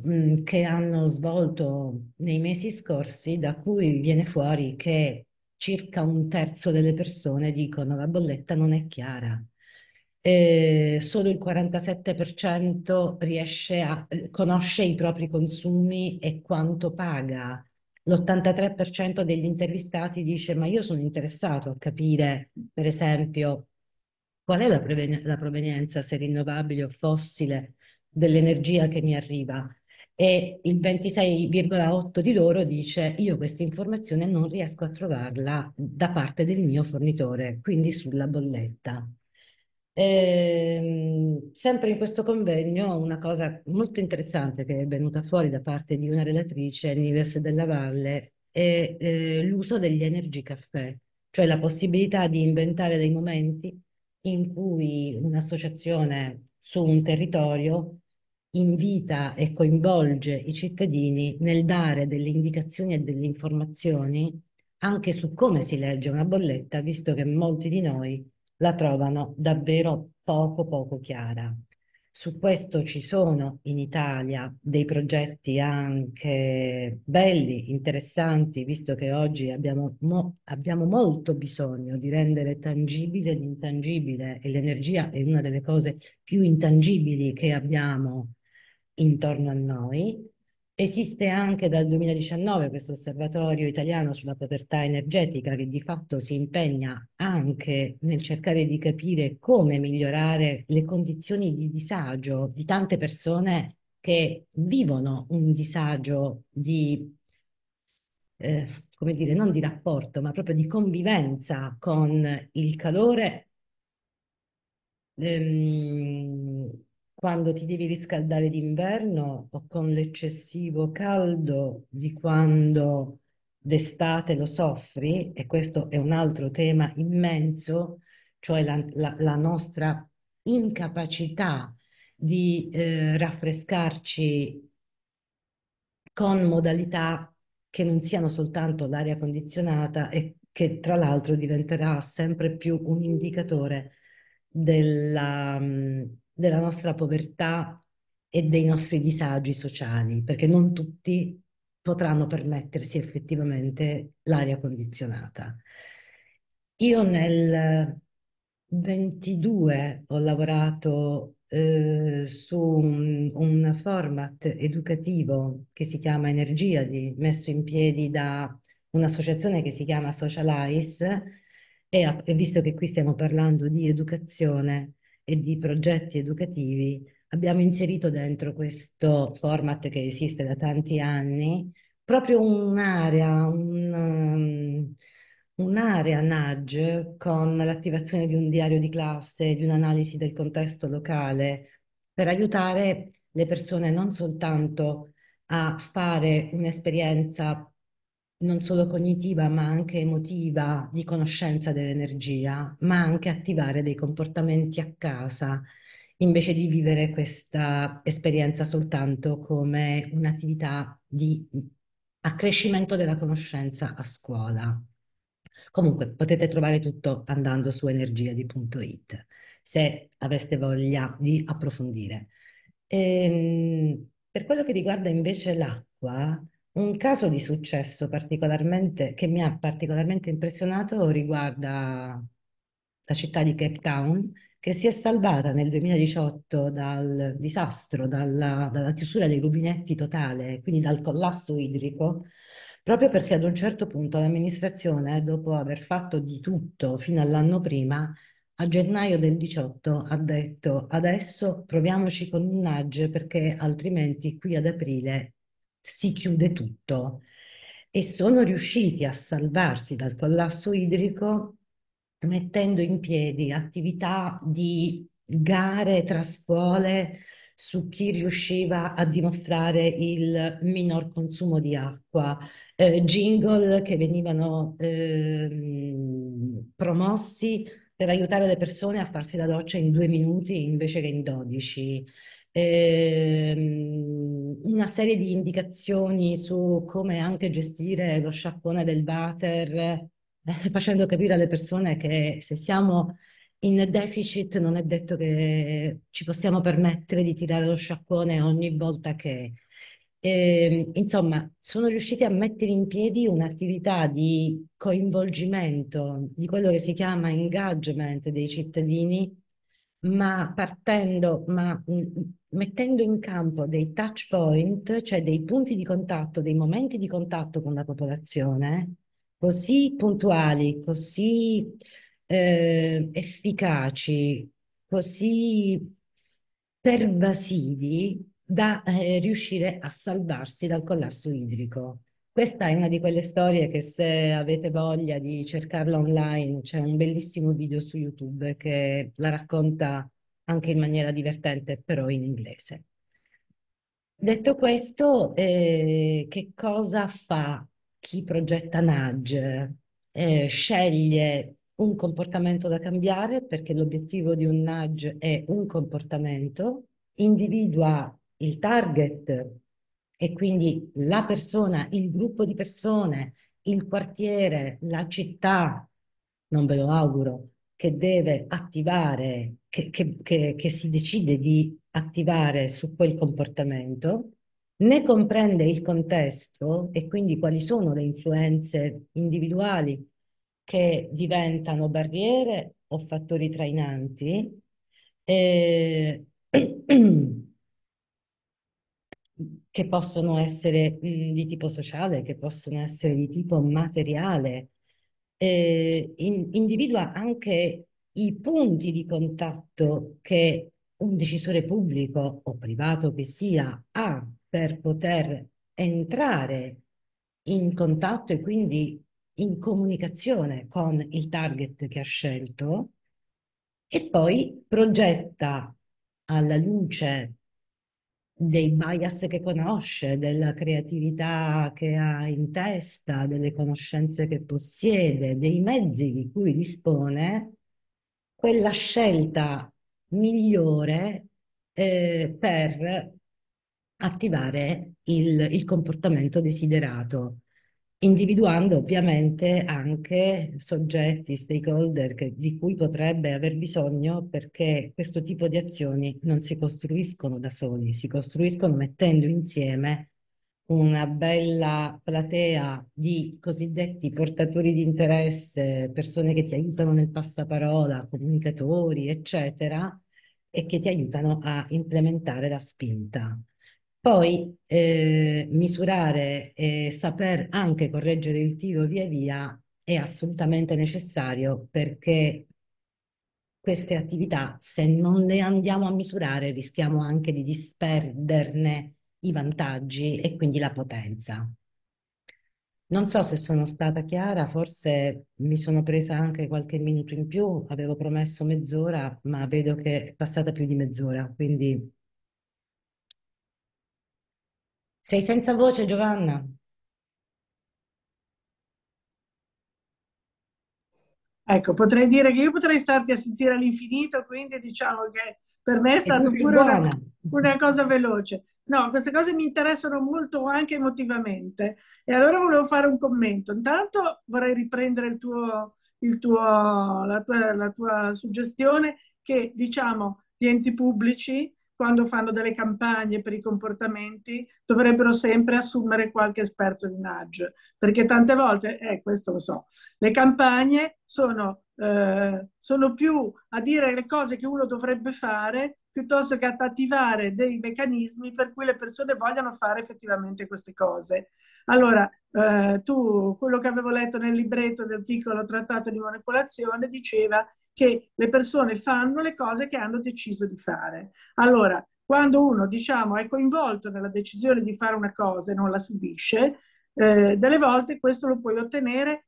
mm, che hanno svolto nei mesi scorsi, da cui viene fuori che circa un terzo delle persone dicono la bolletta non è chiara. E solo il 47% riesce a, conosce i propri consumi e quanto paga. L'83% degli intervistati dice ma io sono interessato a capire, per esempio, qual è la, la provenienza, se rinnovabile o fossile, dell'energia che mi arriva? E il 26,8 di loro dice io questa informazione non riesco a trovarla da parte del mio fornitore, quindi sulla bolletta. E, ehm, sempre in questo convegno una cosa molto interessante che è venuta fuori da parte di una relatrice, Nives della Valle, è eh, l'uso degli energy caffè, cioè la possibilità di inventare dei momenti in cui un'associazione su un territorio invita e coinvolge i cittadini nel dare delle indicazioni e delle informazioni anche su come si legge una bolletta, visto che molti di noi la trovano davvero poco poco chiara. Su questo ci sono in Italia dei progetti anche belli, interessanti, visto che oggi abbiamo, mo, abbiamo molto bisogno di rendere tangibile l'intangibile e l'energia è una delle cose più intangibili che abbiamo intorno a noi Esiste anche dal 2019 questo osservatorio italiano sulla povertà energetica che di fatto si impegna anche nel cercare di capire come migliorare le condizioni di disagio di tante persone che vivono un disagio di, eh, come dire, non di rapporto, ma proprio di convivenza con il calore. Ehm, quando ti devi riscaldare d'inverno o con l'eccessivo caldo di quando d'estate lo soffri, e questo è un altro tema immenso, cioè la, la, la nostra incapacità di eh, raffrescarci con modalità che non siano soltanto l'aria condizionata e che tra l'altro diventerà sempre più un indicatore della mm, della nostra povertà e dei nostri disagi sociali, perché non tutti potranno permettersi effettivamente l'aria condizionata. Io nel 22 eh, ho lavorato eh, su un, un, format educativo che si chiama Energia, di, messo in piedi da un'associazione che si chiama Socialize e, e visto che qui stiamo parlando di educazione, e di progetti educativi, abbiamo inserito dentro questo format che esiste da tanti anni proprio un'area, un, um, un'area nudge con l'attivazione di un diario di classe, di un'analisi del contesto locale per aiutare le persone non soltanto a fare un'esperienza non solo cognitiva ma anche emotiva di conoscenza dell'energia, ma anche attivare dei comportamenti a casa invece di vivere questa esperienza soltanto come un'attività di mm, accrescimento della conoscenza a scuola. Comunque potete trovare tutto andando su energiadi.it se aveste voglia di approfondire. E, ehm, per quello che riguarda invece l'acqua, un caso di successo particolarmente, che mi ha particolarmente impressionato riguarda la città di Cape Town, che si è salvata nel 2018 dal disastro, dalla, dalla chiusura dei rubinetti totale, quindi dal collasso idrico, proprio perché ad un certo punto l'amministrazione, dopo aver fatto di tutto fino all'anno prima, a gennaio del 18 ha detto adesso proviamoci con un nudge perché altrimenti qui ad aprile si chiude tutto e sono riusciti a salvarsi dal collasso idrico mettendo in piedi attività di gare tra scuole su chi riusciva a dimostrare il minor consumo di acqua, eh, jingle che venivano eh, promossi per aiutare le persone a farsi la doccia in due minuti invece che in dodici. Eh, una serie di indicazioni su come anche gestire lo sciacquone del water, eh, facendo capire alle persone che se siamo in deficit non è detto che ci possiamo permettere di tirare lo sciacquone ogni volta che... Eh, insomma, sono riusciti a mettere in piedi un'attività di coinvolgimento, di quello che si chiama engagement dei cittadini, ma partendo, ma mm, mettendo in campo dei touch point, cioè dei punti di contatto, dei momenti di contatto con la popolazione, così puntuali, così eh, efficaci, così pervasivi da eh, riuscire a salvarsi dal collasso idrico. Questa è una di quelle storie che se avete voglia di cercarla online, c'è un bellissimo video su YouTube che la racconta anche in maniera divertente, però in inglese. Detto questo, eh, che cosa fa chi progetta nudge? Eh, sceglie un comportamento da cambiare perché l'obiettivo di un nudge è un comportamento, individua il target e quindi la persona, il gruppo di persone, il quartiere, la città, non ve lo auguro, che deve attivare che, che, che, che si decide di attivare su quel comportamento, ne comprende il contesto e quindi quali sono le influenze individuali che diventano barriere o fattori trainanti. Eh, che possono essere di tipo sociale, che possono essere di tipo materiale, eh, in, individua anche i punti di contatto che un decisore pubblico o privato che sia ha per poter entrare in contatto e quindi in comunicazione con il target che ha scelto e poi progetta alla luce dei bias che conosce, della creatività che ha in testa, delle conoscenze che possiede, dei mezzi di cui dispone, quella scelta migliore eh, per attivare il, il comportamento desiderato individuando ovviamente anche soggetti, stakeholder che, di cui potrebbe aver bisogno perché questo tipo di azioni non si costruiscono da soli, si costruiscono mettendo insieme una bella platea di cosiddetti portatori di interesse, persone che ti aiutano nel passaparola, comunicatori, eccetera, e che ti aiutano a implementare la spinta. Poi eh, misurare e saper anche correggere il tiro via via è assolutamente necessario perché queste attività, se non le andiamo a misurare, rischiamo anche di disperderne i vantaggi e quindi la potenza. Non so se sono stata chiara, forse mi sono presa anche qualche minuto in più, avevo promesso mezz'ora, ma vedo che è passata più di mezz'ora, quindi... Sei senza voce, Giovanna? Ecco, potrei dire che io potrei starti a sentire all'infinito, quindi diciamo che per me è stata pure una, una, cosa veloce. No, queste cose mi interessano molto anche emotivamente. E allora volevo fare un commento. Intanto vorrei riprendere il tuo, il tuo, la, tua, la tua suggestione che diciamo gli enti pubblici quando fanno delle campagne per i comportamenti, dovrebbero sempre assumere qualche esperto di nudge, perché tante volte, eh, questo lo so, le campagne sono, eh, sono più a dire le cose che uno dovrebbe fare piuttosto che ad attivare dei meccanismi per cui le persone vogliano fare effettivamente queste cose. Allora, eh, tu, quello che avevo letto nel libretto del piccolo trattato di manipolazione diceva che le persone fanno le cose che hanno deciso di fare. Allora, quando uno diciamo, è coinvolto nella decisione di fare una cosa e non la subisce, eh, delle volte questo lo puoi ottenere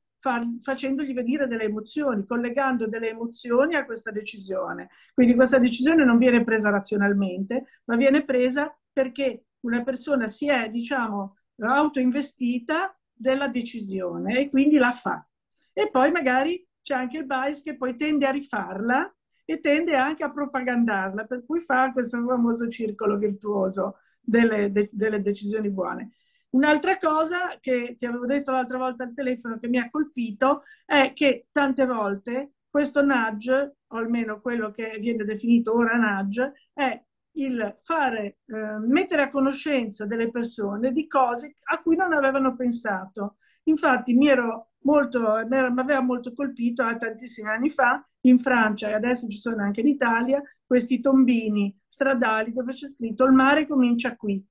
facendogli venire delle emozioni, collegando delle emozioni a questa decisione. Quindi questa decisione non viene presa razionalmente, ma viene presa perché una persona si è, diciamo, autoinvestita della decisione e quindi la fa. E poi magari c'è anche il bias che poi tende a rifarla e tende anche a propagandarla, per cui fa questo famoso circolo virtuoso delle, de, delle decisioni buone. Un'altra cosa che ti avevo detto l'altra volta al telefono che mi ha colpito è che tante volte questo nudge, o almeno quello che viene definito ora nudge, è il fare, eh, mettere a conoscenza delle persone di cose a cui non avevano pensato. Infatti mi ero molto, mi aveva molto colpito eh, tantissimi anni fa in Francia e adesso ci sono anche in Italia questi tombini stradali dove c'è scritto il mare comincia qui,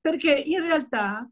perché in realtà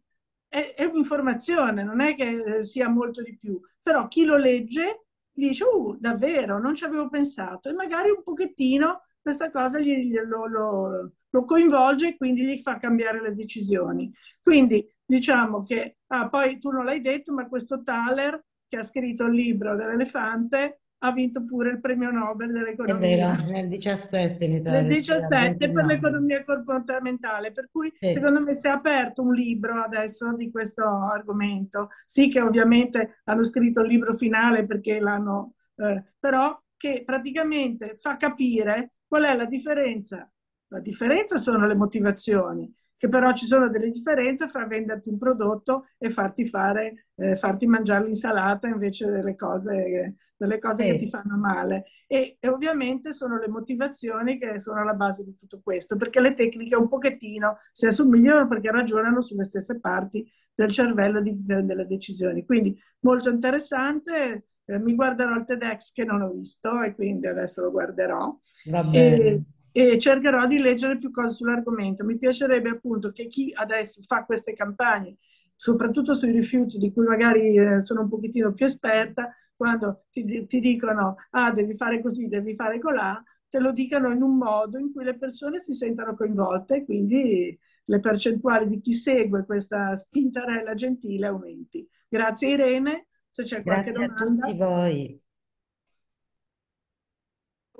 è, è un'informazione, non è che eh, sia molto di più, però chi lo legge dice, uh, davvero, non ci avevo pensato e magari un pochettino questa cosa gli, lo, lo, lo, coinvolge e quindi gli fa cambiare le decisioni. Quindi diciamo che, ah, poi tu non l'hai detto, ma questo Thaler che ha scritto il libro dell'elefante, ha vinto pure il premio Nobel dell'economia. Vero, nel 17 mi pare. Nel 17 per l'economia comportamentale, per cui sì. secondo me si è aperto un libro adesso di questo argomento. Sì che ovviamente hanno scritto il libro finale perché l'hanno, eh, però che praticamente fa capire qual è la differenza. La differenza sono le motivazioni che però ci sono delle differenze fra venderti un prodotto e farti, fare, eh, farti mangiare l'insalata invece delle cose, delle cose sì. che ti fanno male. E, e, ovviamente sono le motivazioni che sono alla base di tutto questo, perché le tecniche un pochettino si assomigliano perché ragionano sulle stesse parti del cervello di, de, delle decisioni. Quindi molto interessante, eh, mi guarderò il TEDx che non ho visto e quindi adesso lo guarderò. Va bene. E, e cercherò di leggere più cose sull'argomento. Mi piacerebbe appunto che chi adesso fa queste campagne, soprattutto sui rifiuti, di cui magari eh, sono un pochettino più esperta, quando ti, ti dicono ah devi fare così, devi fare colà, te lo dicano in un modo in cui le persone si sentano coinvolte e quindi le percentuali di chi segue questa spintarella gentile aumenti. Grazie Irene, se c'è Grazie qualche domanda. Grazie a tutti voi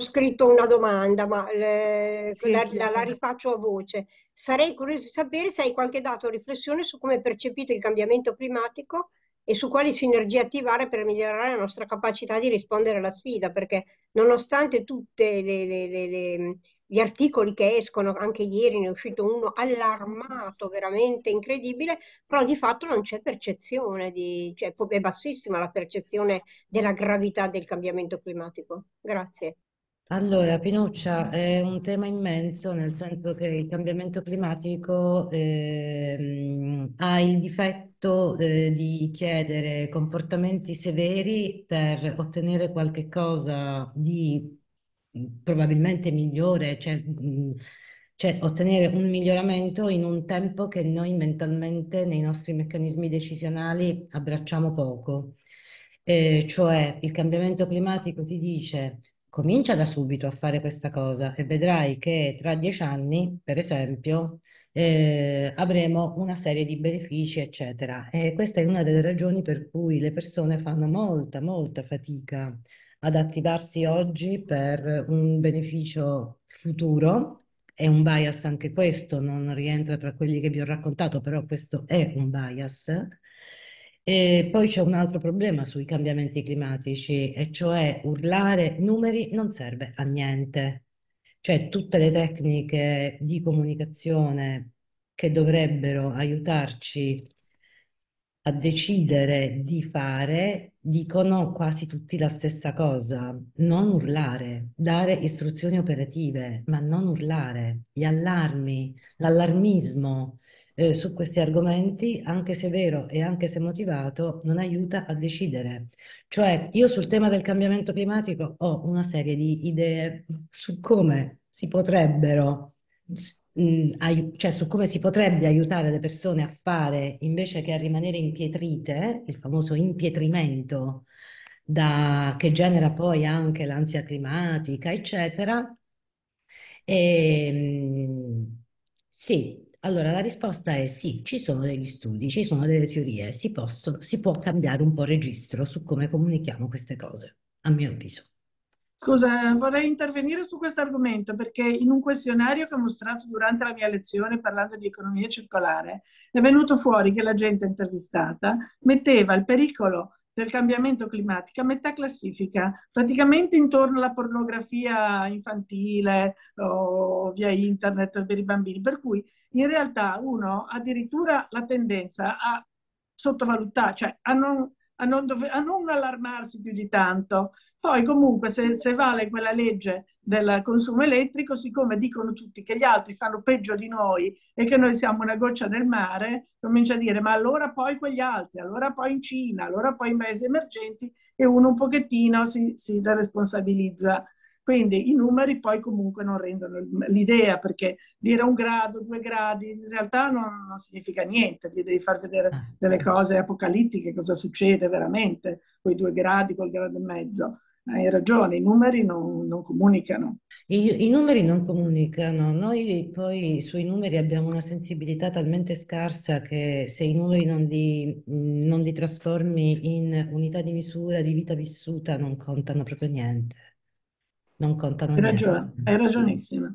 scritto una domanda, ma le, sì, la, la, la, rifaccio a voce. Sarei curioso di sapere se hai qualche dato o riflessione su come percepite il cambiamento climatico e su quali sinergie attivare per migliorare la nostra capacità di rispondere alla sfida, perché nonostante tutti gli articoli che escono, anche ieri ne è uscito uno allarmato, veramente incredibile, però di fatto non c'è percezione, di, cioè è bassissima la percezione della gravità del cambiamento climatico. Grazie. Allora, Pinuccia, è un tema immenso, nel senso che il cambiamento climatico ehm, ha il difetto eh, di chiedere comportamenti severi per ottenere qualche cosa di probabilmente migliore, cioè, mh, cioè ottenere un miglioramento in un tempo che noi mentalmente nei nostri meccanismi decisionali abbracciamo poco. Eh, cioè il cambiamento climatico ti dice comincia da subito a fare questa cosa e vedrai che tra dieci anni, per esempio, eh, avremo una serie di benefici, eccetera. E questa è una delle ragioni per cui le persone fanno molta, molta fatica ad attivarsi oggi per un beneficio futuro. È un bias anche questo, non rientra tra quelli che vi ho raccontato, però questo è un bias e poi c'è un altro problema sui cambiamenti climatici, e cioè urlare numeri non serve a niente. Cioè tutte le tecniche di comunicazione che dovrebbero aiutarci a decidere di fare dicono quasi tutti la stessa cosa, non urlare, dare istruzioni operative, ma non urlare, gli allarmi, l'allarmismo eh, su questi argomenti, anche se vero e anche se motivato, non aiuta a decidere. Cioè, io sul tema del cambiamento climatico ho una serie di idee su come si potrebbero cioè su come si potrebbe aiutare le persone a fare invece che a rimanere impietrite, il famoso impietrimento da, che genera poi anche l'ansia climatica, eccetera. E, ehm, sì, allora, la risposta è sì, ci sono degli studi, ci sono delle teorie, si, possono, si può cambiare un po' il registro su come comunichiamo queste cose, a mio avviso. Scusa, vorrei intervenire su questo argomento perché in un questionario che ho mostrato durante la mia lezione parlando di economia circolare è venuto fuori che la gente intervistata metteva il pericolo del cambiamento climatico a metà classifica, praticamente intorno alla pornografia infantile o via internet per i bambini, per cui in realtà uno ha addirittura la tendenza a sottovalutare, cioè a non a non, dove, a non, allarmarsi più di tanto. Poi comunque se, se, vale quella legge del consumo elettrico, siccome dicono tutti che gli altri fanno peggio di noi e che noi siamo una goccia nel mare, comincia a dire ma allora poi quegli altri, allora poi in Cina, allora poi in paesi emergenti e uno un pochettino si, si responsabilizza quindi i numeri poi comunque non rendono l'idea, perché dire un grado, due gradi, in realtà non, non significa niente, gli devi far vedere eh. delle cose apocalittiche, cosa succede veramente, quei due gradi, quel grado e mezzo. Hai ragione, i numeri non, non comunicano. I, I, numeri non comunicano, noi poi sui numeri abbiamo una sensibilità talmente scarsa che se i numeri non li, non li trasformi in unità di misura di vita vissuta non contano proprio niente non contano hai Ragione, hai ragionissima.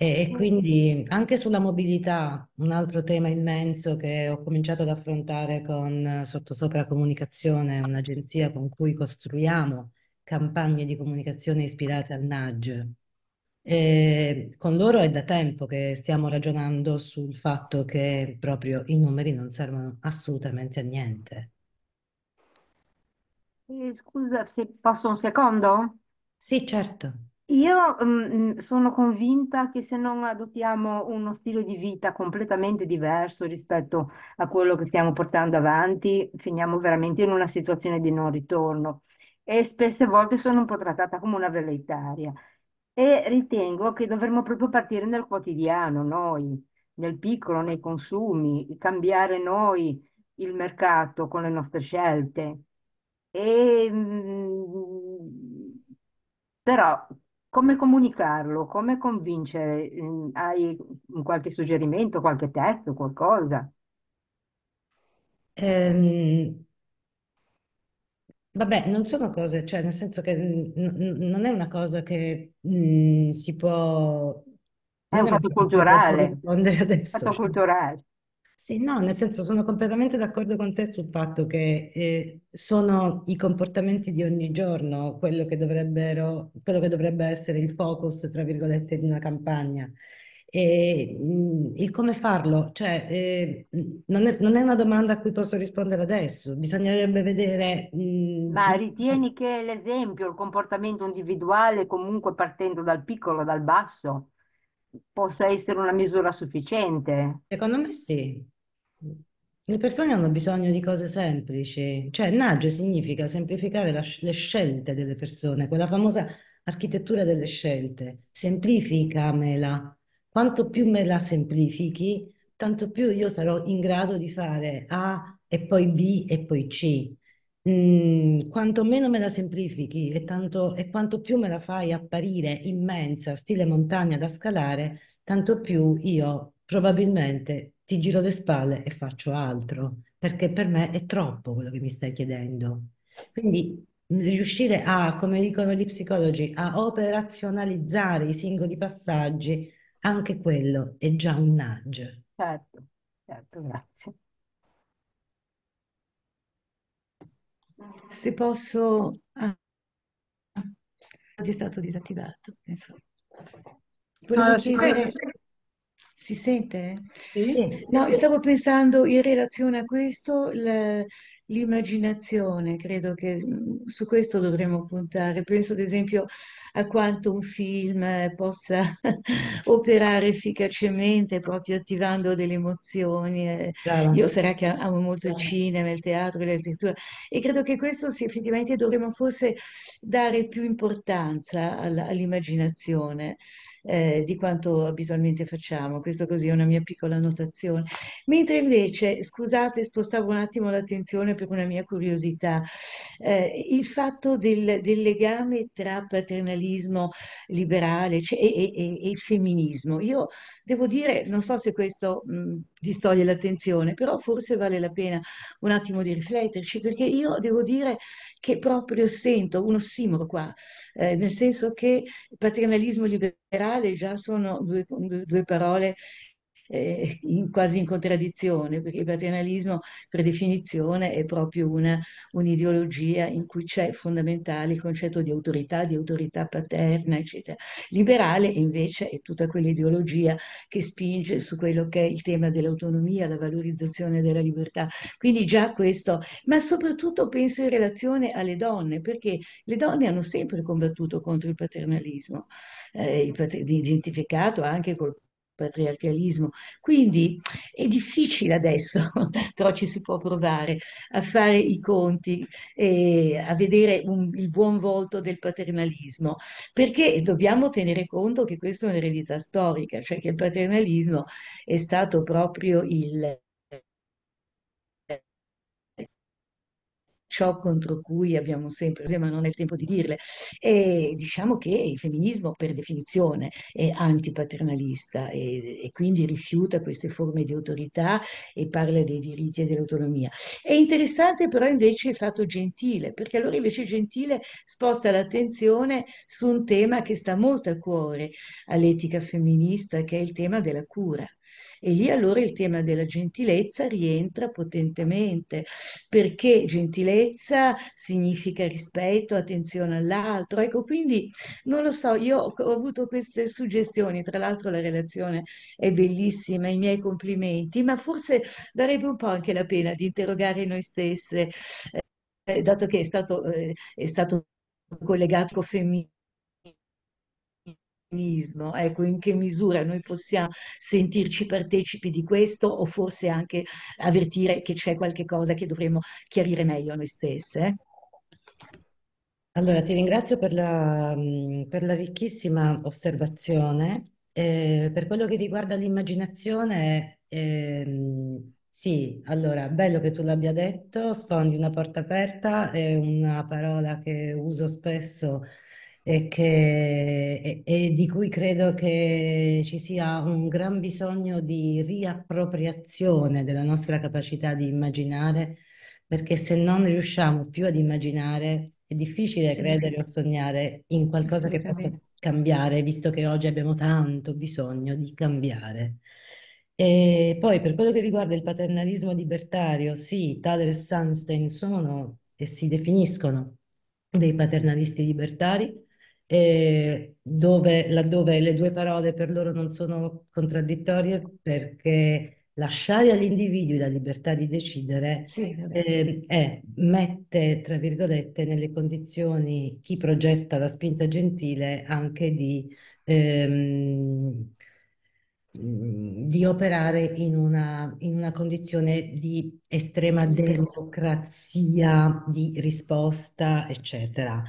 E, e, mm. quindi anche sulla mobilità, un altro tema immenso che ho cominciato ad affrontare con Sottosopra Comunicazione, un'agenzia con cui costruiamo campagne di comunicazione ispirate al nudge. E con loro è da tempo che stiamo ragionando sul fatto che proprio i numeri non servono assolutamente a niente. Scusa se posso un secondo? Sì, certo. Io mm, mm, sono convinta che se non adottiamo uno stile di vita completamente diverso rispetto a quello che stiamo portando avanti, finiamo veramente in una situazione di non ritorno e spesse volte sono un po' trattata come una velleitaria e ritengo che dovremmo proprio partire nel quotidiano, noi, nel piccolo, nei consumi, cambiare noi il mercato con le nostre scelte e mm, però come comunicarlo, come convincere? Mm, hai qualche suggerimento, qualche testo, qualcosa? Ehm, vabbè, non sono cose, cioè nel senso che mm, n- n- non è una cosa che mh, mm, si può... È un fatto culturale. Rispondere adesso. È un fatto cioè. culturale. Sì, no, nel senso sono completamente d'accordo con te sul fatto che eh, sono i comportamenti di ogni giorno quello che dovrebbero, quello che dovrebbe essere il focus, tra virgolette, di una campagna. E mh, mm, il come farlo, cioè, eh, non, è, non, è, una domanda a cui posso rispondere adesso, bisognerebbe vedere... mh, mm, Ma ritieni che l'esempio, il comportamento individuale, comunque partendo dal piccolo, dal basso, possa essere una misura sufficiente. Secondo me sì. Le persone hanno bisogno di cose semplici, cioè nage significa semplificare la, le scelte delle persone, quella famosa architettura delle scelte, semplificamela. Quanto più me la semplifichi, tanto più io sarò in grado di fare A e poi B e poi C. Mhmm, quanto meno me la semplifichi e, tanto, e quanto più me la fai apparire immensa, stile montagna da scalare, tanto più io probabilmente ti giro le spalle e faccio altro, perché per me è troppo quello che mi stai chiedendo. Quindi mhmm, riuscire a, come dicono gli psicologi, a operazionalizzare i singoli passaggi, anche quello è già un nudge. Certo, certo, grazie. Se posso... Ah, oggi è stato disattivato, ah, si, Sente. si, sente? Sì. No, stavo pensando in relazione a questo... Le l'immaginazione, credo che mm, su questo dovremmo puntare. Penso ad esempio a quanto un film eh, possa operare efficacemente proprio attivando delle emozioni. Claro. Eh. Io sarà che amo molto claro. il cinema, il teatro, l'architettura e credo che questo sì, effettivamente dovremmo forse dare più importanza all'immaginazione eh, di quanto abitualmente facciamo. Questa così è una mia piccola annotazione. Mentre invece, scusate, spostavo un attimo l'attenzione per una mia curiosità, eh, il fatto del, del, legame tra paternalismo liberale cioè, e, e, e, femminismo. Io devo dire, non so se questo mh, mm, distoglie l'attenzione, però forse vale la pena un attimo di rifletterci, perché io devo dire che proprio sento uno ossimoro qua, eh, nel senso che paternalismo liberale generale già sono due, due parole eh, in, quasi in contraddizione, perché il paternalismo per definizione è proprio una, un'ideologia in cui c'è fondamentale il concetto di autorità, di autorità paterna, eccetera. Liberale invece è tutta quell'ideologia che spinge su quello che è il tema dell'autonomia, la valorizzazione della libertà. Quindi già questo, ma soprattutto penso in relazione alle donne, perché le donne hanno sempre combattuto contro il paternalismo, eh, identificato anche col patriarcalismo. Quindi è difficile adesso, però ci si può provare a fare i conti, e a vedere un, il buon volto del paternalismo, perché dobbiamo tenere conto che questa è un'eredità storica, cioè che il paternalismo è stato proprio il ciò contro cui abbiamo sempre, ma non è il tempo di dirle. E diciamo che il femminismo per definizione è antipaternalista e, e quindi rifiuta queste forme di autorità e parla dei diritti e dell'autonomia. È interessante però invece il fatto gentile, perché allora invece gentile sposta l'attenzione su un tema che sta molto a cuore all'etica femminista, che è il tema della cura. E lì allora il tema della gentilezza rientra potentemente, perché gentilezza significa rispetto, attenzione all'altro. Ecco, quindi non lo so, io ho avuto queste suggestioni, tra l'altro la relazione è bellissima, i miei complimenti, ma forse darebbe un po' anche la pena di interrogare noi stesse, eh, dato che è stato, eh, è stato collegato femminile Ecco, in che misura noi possiamo sentirci partecipi di questo o forse anche avvertire che c'è qualche cosa che dovremmo chiarire meglio noi stesse? Eh? Allora, ti ringrazio per la, mm, per la ricchissima osservazione. Eh, per quello che riguarda l'immaginazione, eh, sì, allora, bello che tu l'abbia detto, sfondi una porta aperta, è una parola che uso spesso e, che, e, e di cui credo che ci sia un gran bisogno di riappropriazione della nostra capacità di immaginare, perché se non riusciamo più ad immaginare è difficile credere o sognare in qualcosa che possa cambiare, visto che oggi abbiamo tanto bisogno di cambiare. E poi per quello che riguarda il paternalismo libertario, sì, Thaler e Sunstein sono e si definiscono dei paternalisti libertari, eh, dove, laddove le due parole per loro non sono contraddittorie perché lasciare agli individui la libertà di decidere sì, eh, eh, mette, tra virgolette, nelle condizioni chi progetta la spinta gentile anche di... Ehm, mhmm, di operare in una, in una, condizione di estrema democrazia, di risposta, eccetera.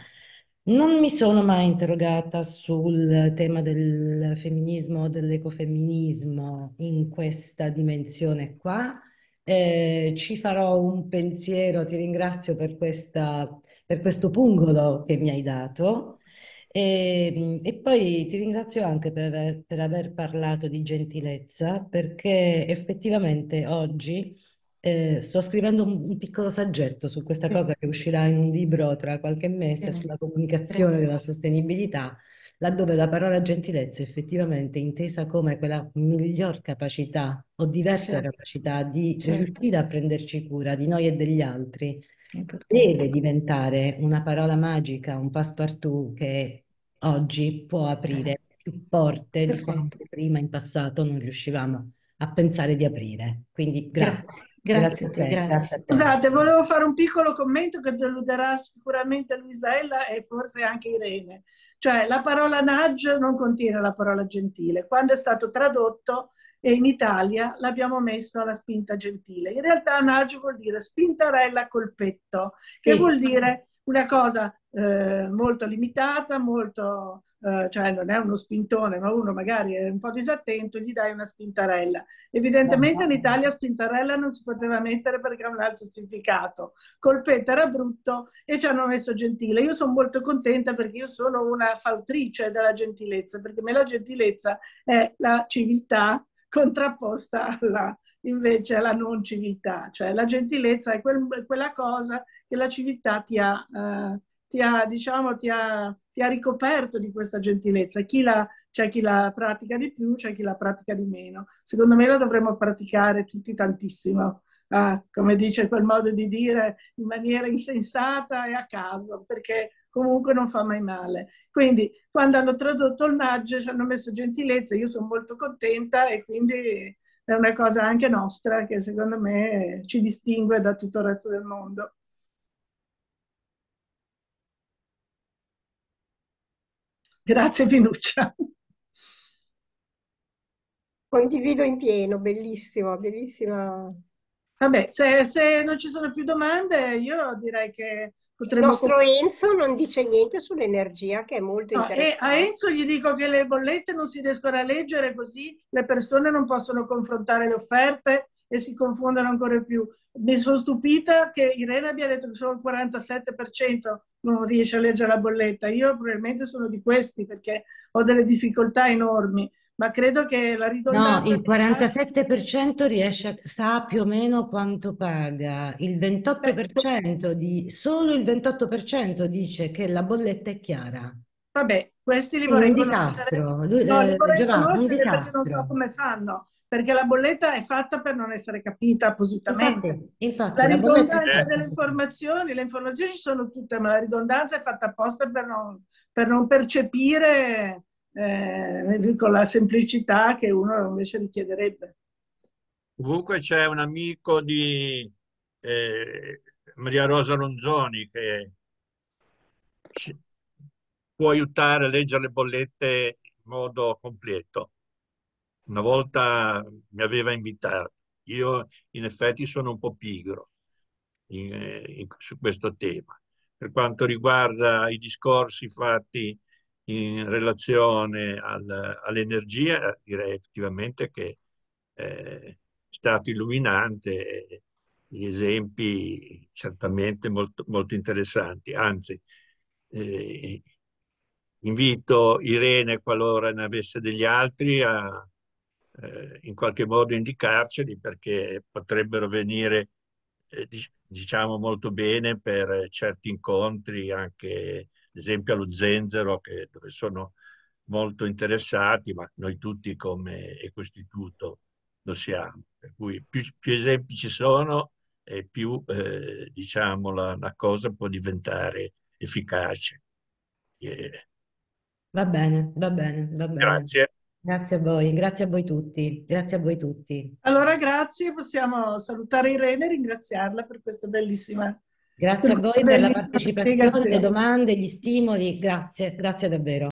Non mi sono mai interrogata sul tema del femminismo, o dell'ecofemminismo in questa dimensione qua. Eh, ci farò un pensiero, ti ringrazio per, questa, per questo pungolo che mi hai dato. E, ehm, e, poi ti ringrazio anche per aver, per aver parlato di gentilezza, perché effettivamente oggi Ehm, sto scrivendo un, piccolo saggetto su questa cosa che uscirà in un libro tra qualche mese sulla comunicazione della sostenibilità, laddove la parola gentilezza è effettivamente intesa come quella miglior capacità o diversa certo. capacità di certo. riuscire a prenderci cura di noi e degli altri, deve diventare una parola magica, un passepartout che oggi può aprire certo. più porte Perfetto. di quanto prima in passato non riuscivamo a pensare di aprire. Quindi grazie. grazie. Grazie, grazie, a te, Scusate, volevo fare un piccolo commento che deluderà sicuramente Luisella e forse anche Irene. Cioè, la parola nudge non contiene la parola gentile. Quando è stato tradotto e in Italia l'abbiamo messo alla spinta gentile. In realtà nudge vuol dire spintarella col petto, che sì. vuol dire una cosa eh, molto limitata, molto eh, cioè non è uno spintone, ma uno magari è un po' disattento, gli dai una spintarella. Evidentemente in Italia spintarella non si poteva mettere perché ha un altro significato. Colpetta era brutto e ci hanno messo gentile. Io sono molto contenta perché io sono una fautrice della gentilezza, perché me la gentilezza è la civiltà contrapposta alla, invece alla non civiltà, cioè la gentilezza è quel, quella cosa che la civiltà ti ha, eh, ti ha diciamo, ti ha ti ha ricoperto di questa gentilezza. Chi la, c'è chi la pratica di più, c'è chi la pratica di meno. Secondo me la dovremmo praticare tutti tantissimo. Ah, come dice quel modo di dire, in maniera insensata e a caso, perché comunque non fa mai male. Quindi quando hanno tradotto il nudge ci hanno messo gentilezza, io sono molto contenta e quindi è una cosa anche nostra che secondo me ci distingue da tutto il resto del mondo. Grazie Pinuccia. Condivido in pieno, bellissima, bellissima. Vabbè, se, se, non ci sono più domande, io direi che potremmo... Il nostro Enzo non dice niente sull'energia, che è molto no, interessante. a Enzo gli dico che le bollette non si riescono a leggere, così le persone non possono confrontare le offerte e si confondano ancora più. Mi sono stupita che Irene abbia detto che solo il 47% non riesce a leggere la bolletta. Io probabilmente sono di questi perché ho delle difficoltà enormi, ma credo che la ridondanza... No, il 47% riesce a, sa più o meno quanto paga, il 28% di, solo il 28% dice che la bolletta è chiara. Vabbè, questi li vorrei... È un disastro, no, li eh, vorrei Giovanni, un disastro. non so come fanno perché la bolletta è fatta per non essere capita appositamente. Infatti, infatti la, la ridondanza delle informazioni, le informazioni ci sono tutte, ma la ridondanza è fatta apposta per non, per non percepire eh, con la semplicità che uno invece richiederebbe. Comunque c'è un amico di eh, Maria Rosa Ronzoni che può aiutare a leggere le bollette in modo completo una volta mi aveva invitato. Io in effetti sono un po' pigro in, in, su questo tema. Per quanto riguarda i discorsi fatti in relazione al, all'energia, direi effettivamente che eh, è stato illuminante gli esempi certamente molto, molto interessanti. Anzi, eh, invito Irene, qualora ne avesse degli altri, a eh, in qualche modo indicarceli perché potrebbero venire eh, diciamo molto bene per certi incontri anche ad esempio allo Zenzero che, dove sono molto interessati ma noi tutti come Ecostituto lo siamo per cui più, più esempi ci sono e più eh, diciamo la, la, cosa può diventare efficace. Yeah. Va bene, va bene, va bene. Grazie. Grazie a voi, grazie a voi tutti, grazie a voi tutti. Allora grazie, possiamo salutare Irene e ringraziarla per questa bellissima... Grazie a voi per la partecipazione, le domande, gli stimoli, grazie, grazie davvero.